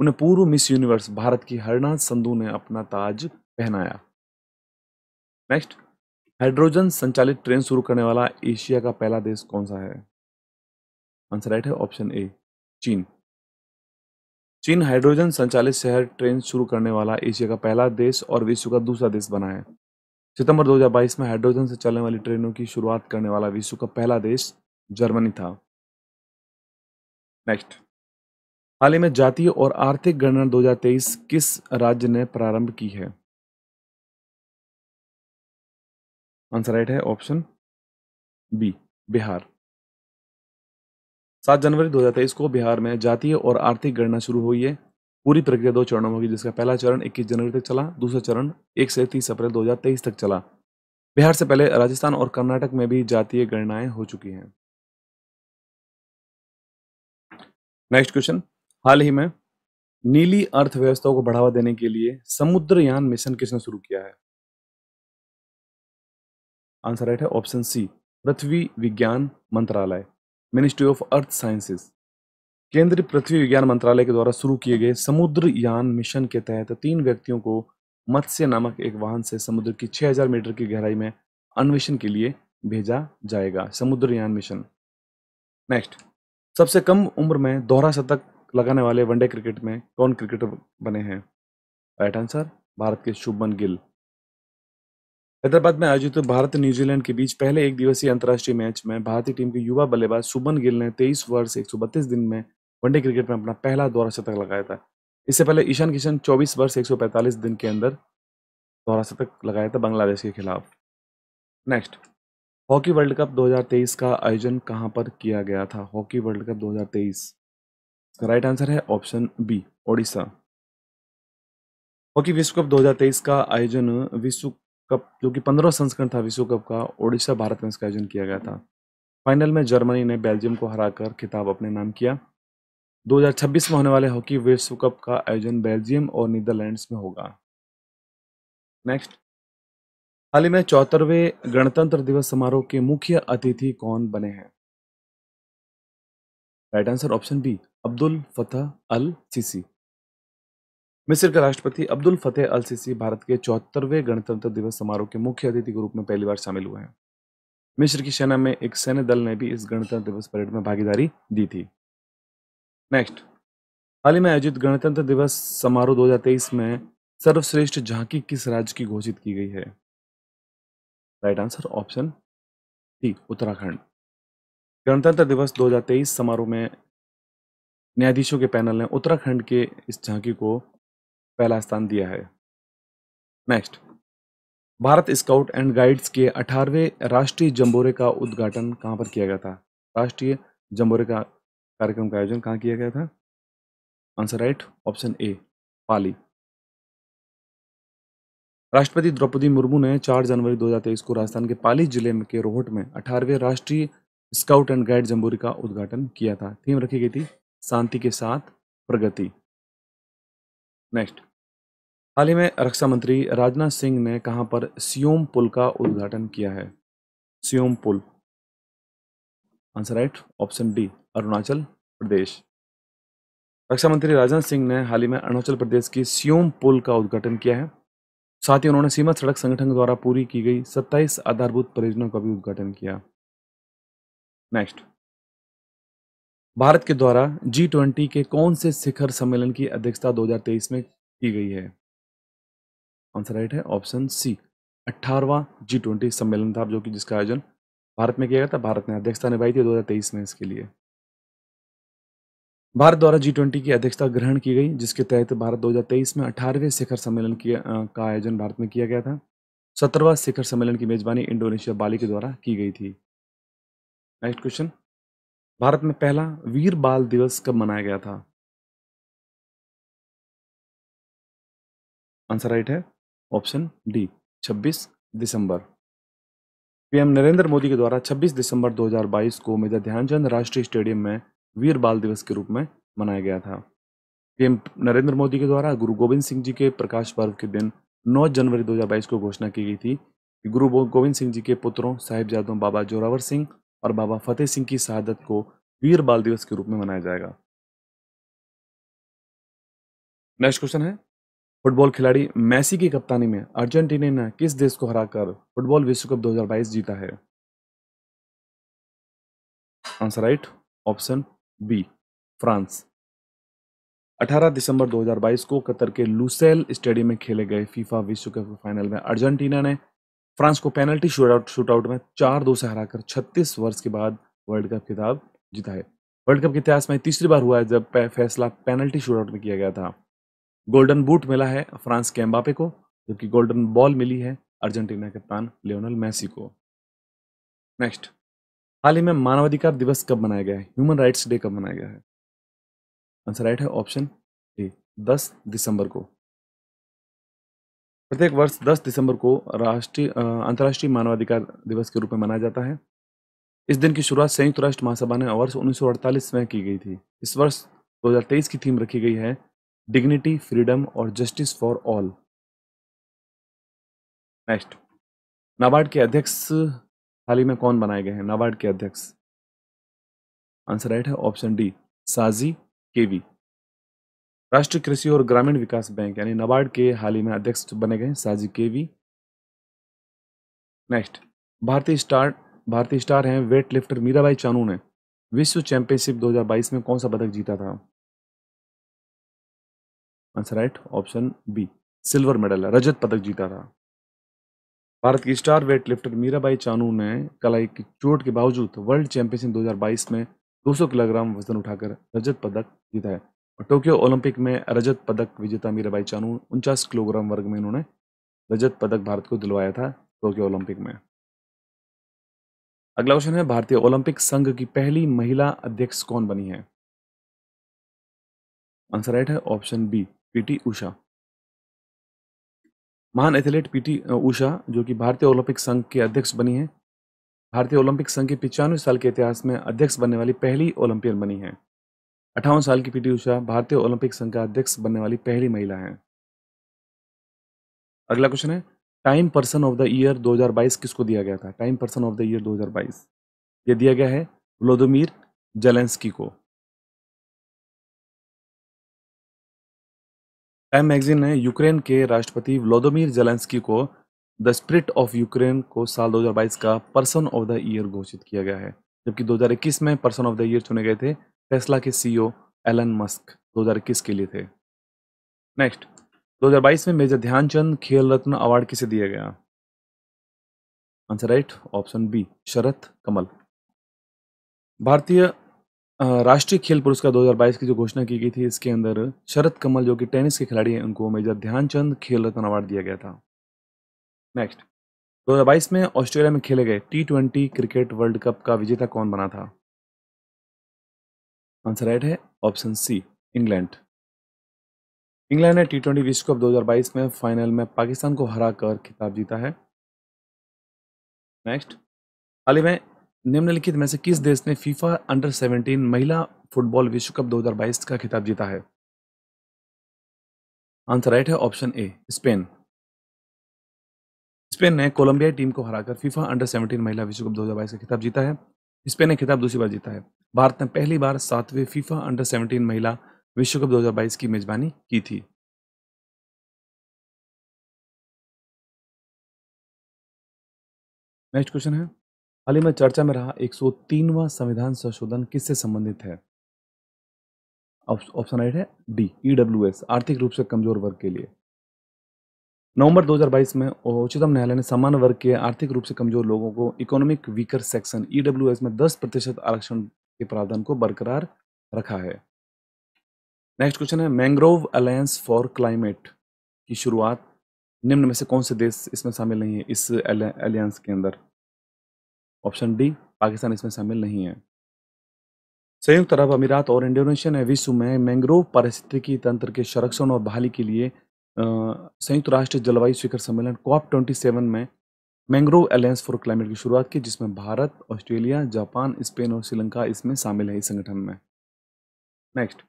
उन्हें पूर्व मिस यूनिवर्स भारत की हरनाथ संधू ने अपना ताज पहनाया नेक्स्ट हाइड्रोजन संचालित ट्रेन शुरू करने वाला एशिया का पहला देश कौन सा है आंसर राइट है ऑप्शन ए चीन चीन हाइड्रोजन संचालित शहर ट्रेन शुरू करने वाला एशिया का पहला देश और विश्व का दूसरा देश बना है सितंबर 2022 में हाइड्रोजन से चलने वाली ट्रेनों की शुरुआत करने वाला विश्व का पहला देश जर्मनी था नेक्स्ट हाल ही में जातीय और आर्थिक गणना 2023 किस राज्य ने प्रारंभ की है आंसर राइट है ऑप्शन बी बिहार सात जनवरी 2023 को बिहार में जातीय और आर्थिक गणना शुरू हुई है पूरी प्रक्रिया दो चरणों में होगी जिसका पहला चरण 21 जनवरी तक चला दूसरा चरण 1 से 30 अप्रैल 2023 तक चला बिहार से पहले राजस्थान और कर्नाटक में भी जातीय गणनाएं हो चुकी हैं नेक्स्ट क्वेश्चन हाल ही में नीली अर्थव्यवस्था को बढ़ावा देने के लिए समुद्रयान मिशन किसने शुरू किया है आंसर राइट है ऑप्शन सी पृथ्वी विज्ञान मंत्रालय मिनिस्ट्री ऑफ अर्थ साइंसेस केंद्रीय पृथ्वी विज्ञान मंत्रालय के द्वारा शुरू किए गए समुद्र यान मिशन के तहत तीन व्यक्तियों को मत्स्य नामक एक वाहन से समुद्र की 6000 मीटर की गहराई में अन्वेषण के लिए भेजा जाएगा समुद्र यान मिशन नेक्स्ट सबसे कम उम्र में दोहरा शतक लगाने वाले वनडे क्रिकेट में कौन क्रिकेटर बने हैं राइट आंसर भारत के शुभमन गिल हैदराबाद में आयोजित भारत न्यूजीलैंड के बीच पहले एक दिवसीय अंतर्राष्ट्रीय मैच में भारतीय टीम के युवा बल्लेबाज शुभमन गिल ने 23 वर्ष 132 दिन में वनडे क्रिकेट में अपना पहला दोहरा शतक लगाया था इससे पहले ईशान किशन 24 वर्ष 145 दिन के अंदर दोहरा शतक लगाया था बांग्लादेश के खिलाफ नेक्स्ट हॉकी वर्ल्ड कप 2023 का आयोजन कहां पर किया गया था hockey world cup 2023 right answer है ऑप्शन बी ओडिशा हॉकी विश्व कप 2023 का आयोजन विश्व कप जो कि पंद्रह संस्करण था विश्व कप का ओडिशा भारत में इसका आयोजन किया गया था फाइनल में जर्मनी ने बेल्जियम को हराकर खिताब अपने नाम किया 2026 में होने वाले हॉकी विश्व कप का आयोजन बेल्जियम और नीदरलैंड्स में होगा नेक्स्ट हाल ही में चौहत्तरवे गणतंत्र दिवस समारोह के मुख्य अतिथि कौन बने हैं right answer option B Abdel Fattah el Sisi मिस्र के राष्ट्रपति Abdel Fattah el Sisi Bharat के चौहत्तरवे गणतंत्र दिवस समारोह के मुख्य अतिथि के रूप में पहली बार शामिल हुए हैं मिस्र की सेना में एक सैन्य दल ने भी इस गणतंत्र दिवस परेड में भागीदारी दी थी नेक्स्ट हाल ही में आयोजित गणतंत्र दिवस समारोह 2023 में सर्वश्रेष्ठ झांकी किस राज्य की घोषित की गई है right answer option D Uttarakhand गणतंत्र दिवस 2023 समारोह में न्यायाधीशों के पैनल ने उत्तराखंड के इस झांकी को पहला स्थान दिया है next Bharat scout and guides के 18वें राष्ट्रीय जम्बोरे का उद्घाटन कहाँ पर किया गया था राष्ट्रीय जम्बोरे का कार्यक्रम का आयोजन कहाँ किया गया था answer right option A Pali राष्ट्रपति द्रौपदी मुर्मू ने 4 जनवरी 2023 को राजस्थान के पाली जिले में के रोहट में अठारहवें राष्ट्रीय स्काउट एंड गाइड जम्बूरी का उद्घाटन किया था थीम रखी गई थी शांति के साथ प्रगति नेक्स्ट हाल ही में रक्षा मंत्री राजनाथ सिंह ने कहां पर सियोम पुल का उद्घाटन किया है सियोम पुल answer right option D Arunachal Pradesh रक्षा मंत्री राजनाथ सिंह ने हाल ही में अरुणाचल प्रदेश की सियोम पुल का उद्घाटन किया है साथ ही उन्होंने सीमा सड़क संगठन द्वारा पूरी की गई 27 आधारभूत परियोजनाओं का भी उद्घाटन किया नेक्स्ट भारत के द्वारा जी ट्वेंटी के कौन से शिखर सम्मेलन की अध्यक्षता 2023 में की गई है आंसर राइट है ऑप्शन सी अट्ठारवा जी ट्वेंटी सम्मेलन था जो कि जिसका आयोजन भारत में किया गया था भारत ने अध्यक्षता निभाई थी दो में इसके लिए भारत द्वारा जी ट्वेंटी की अध्यक्षता ग्रहण की गई जिसके तहत भारत 2023 में अठारहवें शिखर सम्मेलन की का आयोजन भारत में किया गया था सत्रहवा शिखर सम्मेलन की मेजबानी इंडोनेशिया बाली के द्वारा की गई थी नेक्स्ट क्वेश्चन भारत में पहला वीर बाल दिवस कब मनाया गया था आंसर राइट है ऑप्शन डी 26 दिसंबर पीएम नरेंद्र मोदी के द्वारा 26 दिसंबर 2022 को मेजर ध्यानचंद राष्ट्रीय स्टेडियम में वीर बाल दिवस के रूप में मनाया गया था पीएम नरेंद्र मोदी के द्वारा गुरु गोविंद सिंह जी के प्रकाश पर्व के दिन 9 जनवरी 2022 को घोषणा की गई थी कि गुरु गोविंद सिंह जी के पुत्रों साहिबजादों बाबा जोरावर सिंह और बाबा फतेह सिंह की शहादत को वीर बाल दिवस के रूप में मनाया जाएगा नेक्स्ट क्वेश्चन है फुटबॉल खिलाड़ी मैसी की कप्तानी में अर्जेंटीना ने किस देश को हराकर फुटबॉल विश्व कप 2022 जीता है answer right option B France 18 दिसंबर 2022 को कतर के लुसेल स्टेडियम में खेले गए फीफा विश्व कप फाइनल में अर्जेंटीना ने फ्रांस को पेनल्टी शूटआउट शूटआउट में चार दो से हराकर 36 वर्ष के बाद वर्ल्ड कप खिताब जीता है वर्ल्ड कप के इतिहास में तीसरी बार हुआ है जब फैसला पेनल्टी शूटआउट में किया गया था गोल्डन बूट मिला है फ्रांस के एम्बापे को जबकि गोल्डन बॉल मिली है अर्जेंटीना कप्तान लियोनल मैसी को नेक्स्ट हाल ही में मानवाधिकार दिवस कब मनाया गया है ह्यूमन राइट्स डे कब मनाया गया है आंसर राइट है ऑप्शन ए दस दिसंबर को प्रत्येक वर्ष 10 दिसंबर को राष्ट्रीय अंतर्राष्ट्रीय मानवाधिकार दिवस के रूप में मनाया जाता है इस दिन की शुरुआत संयुक्त राष्ट्र महासभा ने वर्ष उन्नीस में की गई थी इस वर्ष 2023 की थीम रखी गई है डिग्निटी फ्रीडम और justice for all next NABARD के अध्यक्ष हाल ही में कौन बनाए गए हैं नाबार्ड के अध्यक्ष आंसर राइट है ऑप्शन डी साजी केवी राष्ट्रीय कृषि और ग्रामीण विकास बैंक यानी नाबार्ड के हाल ही में अध्यक्ष बने गए साजी केवी नेक्स्ट भारतीय स्टार भारतीय स्टार हैं वेट लिफ्टर मीराबाई चानू ने विश्व चैंपियनशिप 2022 में कौन सा पदक जीता था answer right option B silver medal रजत पदक जीता था भारत की star weight lifter Mirabai Chanu ने कलाई की चोट के बावजूद वर्ल्ड चैंपियनशिप 2022 में 200 किलोग्राम वजन उठाकर रजत पदक जीता है और टोक्यो ओलंपिक में रजत पदक विजेता मीराबाई चानू उनचास किलोग्राम वर्ग में इन्होंने रजत पदक भारत को दिलवाया था टोक्यो ओलंपिक में अगला क्वेश्चन है भारतीय ओलंपिक संघ की पहली महिला अध्यक्ष कौन बनी है आंसर राइट है ऑप्शन बी पीटी उषा महान एथलीट पीटी ऊषा जो कि भारतीय ओलंपिक संघ के अध्यक्ष बनी हैं भारतीय ओलंपिक संघ के पिचानवे साल के इतिहास में अध्यक्ष बनने वाली पहली ओलंपियन बनी हैं अठावन साल की पीटी उषा भारतीय ओलंपिक संघ का अध्यक्ष बनने वाली पहली महिला हैं अगला क्वेश्चन है Time person of the year 2022 किसको दिया गया था Time person of the year 2022 ये दिया गया है व्लोदोमिर जेलेंस्की को टाइम मैगजीन ने यूक्रेन के राष्ट्रपति व्लोदोमिर जेलेंस्की को द स्प्रिट ऑफ यूक्रेन को साल 2022 का पर्सन ऑफ द ईयर घोषित किया गया है जबकि 2021 में पर्सन ऑफ द ईयर चुने गए थे टेस्ला के सीईओ एलन मस्क 2021 के लिए थे नेक्स्ट 2022 में मेजर ध्यानचंद खेल रत्न अवार्ड किसे दिया गया answer right option B Sharath Kamal भारतीय राष्ट्रीय खेल पुरस्कार 2022 की जो घोषणा की गई थी इसके अंदर शरद कमल जो कि टेनिस के खिलाड़ी हैं उनको मेजर ध्यानचंद खेल रत्न अवार्ड दिया गया था नेक्स्ट 2022 में ऑस्ट्रेलिया में खेले गए T twenty cricket world cup का विजेता कौन बना था आंसर राइट है ऑप्शन सी इंग्लैंड इंग्लैंड ने टी ट्वेंटी विश्व कप 2022 में फाइनल में पाकिस्तान को हरा कर खिताब जीता है नेक्स्ट हाल ही में निम्नलिखित में से किस देश ने फीफा अंडर 17 महिला फुटबॉल विश्व कप 2022 का खिताब जीता है आंसर राइट है ऑप्शन ए स्पेन स्पेन ने कोलंबिया टीम को हराकर फीफा अंडर 17 महिला विश्व कप 2022 का खिताब जीता है स्पेन ने खिताब दूसरी बार जीता है भारत ने पहली बार सातवें फीफा अंडर 17 महिला विश्व कप 2022 की मेजबानी की थी नेक्स्ट क्वेश्चन है हाल ही में चर्चा में रहा 103वां संविधान संशोधन किससे संबंधित है ऑप्शन आइट है डी ईडब्ल्यू आर्थिक रूप से कमजोर वर्ग के लिए नवंबर 2022 में उच्चतम न्यायालय ने समान वर्ग के आर्थिक रूप से कमजोर लोगों को इकोनॉमिक वीकर सेक्शन ईडब्ल्यू में 10 प्रतिशत आरक्षण के प्रावधान को बरकरार रखा है नेक्स्ट क्वेश्चन है मैंग्रोव अलायंस फॉर क्लाइमेट की शुरुआत निम्न में से कौन से देश इसमें शामिल नहीं है इस अलायंस के अंदर ऑप्शन डी पाकिस्तान इसमें शामिल नहीं है संयुक्त अरब अमीरात और इंडोनेशिया ने विश्व में मैंग्रोव पारिस्थितिकी तंत्र के संरक्षण और बहाली के लिए संयुक्त राष्ट्र जलवायु शिखर सम्मेलन कॉप ट्वेंटी सेवन में मैंग्रोव अलायंस फॉर क्लाइमेट की शुरुआत की जिसमें भारत ऑस्ट्रेलिया जापान स्पेन और श्रीलंका इसमें शामिल है इस संगठन में नेक्स्ट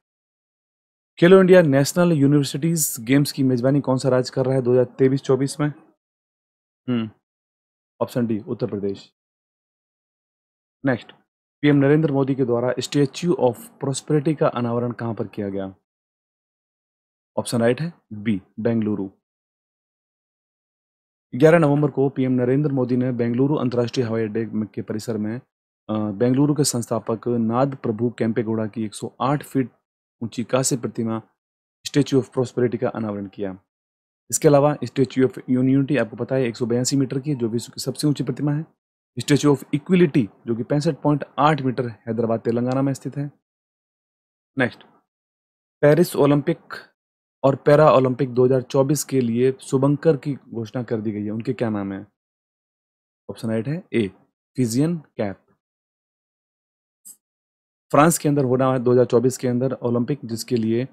खेलो इंडिया नेशनल यूनिवर्सिटीज गेम्स की मेजबानी कौन सा राज्य कर रहा है दो हजार तेईस चौबीस में हम्म, option D Uttar Pradesh next PM Narendra Modi के द्वारा स्टेच्यू ऑफ प्रोस्पेरिटी का अनावरण कहां पर किया गया ऑप्शन राइट है बी बेंगलुरु 11 नवंबर को पीएम नरेंद्र मोदी ने बेंगलुरु अंतर्राष्ट्रीय हवाई अड्डे के परिसर में बेंगलुरु के संस्थापक नाद प्रभु कैंपेगौड़ा की 108 फीट ऊंची कांस्य प्रतिमा स्टेच्यू ऑफ प्रोस्पेरिटी का अनावरण किया इसके अलावा स्टेच्यू ऑफ यूनिटी आपको पता है एक मीटर की जो विश्व की सबसे ऊंची प्रतिमा है स्टेचू ऑफ इक्विलिटी जो कि पैंसठ पॉइंट आठ मीटर हैदराबाद तेलंगाना में स्थित है नेक्स्ट पेरिस ओलंपिक और पैरा ओलंपिक 2024 के लिए शुभंकर की घोषणा कर दी गई है उनके क्या नाम है ऑप्शन एट है ए फिजियन कैप फ्रांस के अंदर होना है 2024 के अंदर ओलंपिक जिसके लिए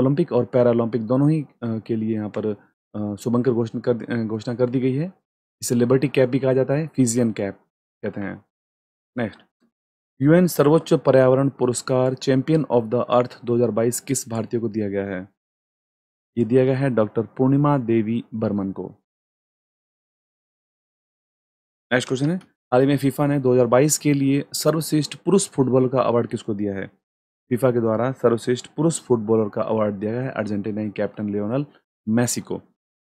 ओलंपिक और पैरा ओलंपिक दोनों ही के लिए यहाँ पर शुभंकर घोषणा कर घोषणा कर दी गई है इसे लिबर्टी कैप भी कहा जाता है फिजियन कैप कहते हैं नेक्स्ट यूएन सर्वोच्च पर्यावरण पुरस्कार चैंपियन ऑफ द अर्थ 2022 किस भारतीय को दिया गया है ये दिया गया है डॉक्टर पूर्णिमा देवी बर्मन को नेक्स्ट क्वेश्चन है हाल ही में फीफा ने 2022 के लिए सर्वश्रेष्ठ पुरुष फुटबॉल का अवार्ड किसको दिया है फीफा के द्वारा सर्वश्रेष्ठ पुरुष फुटबॉलर का अवार्ड दिया गया है अर्जेंटीना के कैप्टन लियोनल मैसी को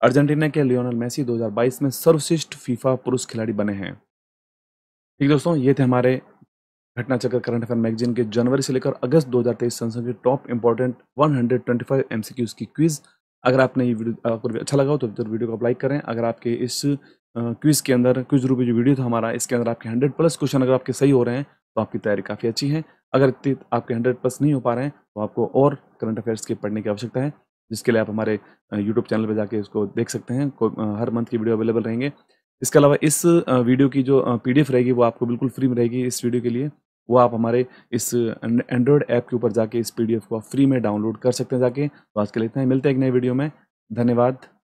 अर्जेंटीना के लियोनल मेसी 2022 में सर्वश्रेष्ठ फीफा पुरुष खिलाड़ी बने हैं ठीक दोस्तों ये थे हमारे घटना चक्र करंट अफेयर मैगजीन के जनवरी से लेकर अगस्त 2023 संसद के टॉप इंपॉर्टेंट 125 हंड्रेड की क्विज अगर आपने ये वीडियो आपको अच्छा लगा हो तो वीडियो को लाइक करें अगर आपके इस क्विज के अंदर क्विज रूपी जो वीडियो था हमारा इसके अंदर आपके हंड्रेड प्लस क्वेश्चन अगर आपके सही हो रहे हैं तो आपकी तैयारी काफ़ी अच्छी है अगर आपके हंड्रेड प्लस नहीं हो पा रहे हैं तो आपको और करंट अफेयर्स के पढ़ने की आवश्यकता है जिसके लिए आप हमारे यूट्यूब चैनल पर जाके उसको देख सकते हैं हर मंथ की वीडियो अवेलेबल रहेंगे इसके अलावा इस वीडियो की जो पी रहेगी वो आपको बिल्कुल फ्री में रहेगी इस वीडियो के लिए वो आप हमारे इस एंड्रॉयड ऐप के ऊपर जाके इस पीडीएफ को आप फ्री में डाउनलोड कर सकते हैं जाके तो आज के लिए इतना ही मिलते हैं एक नए वीडियो में धन्यवाद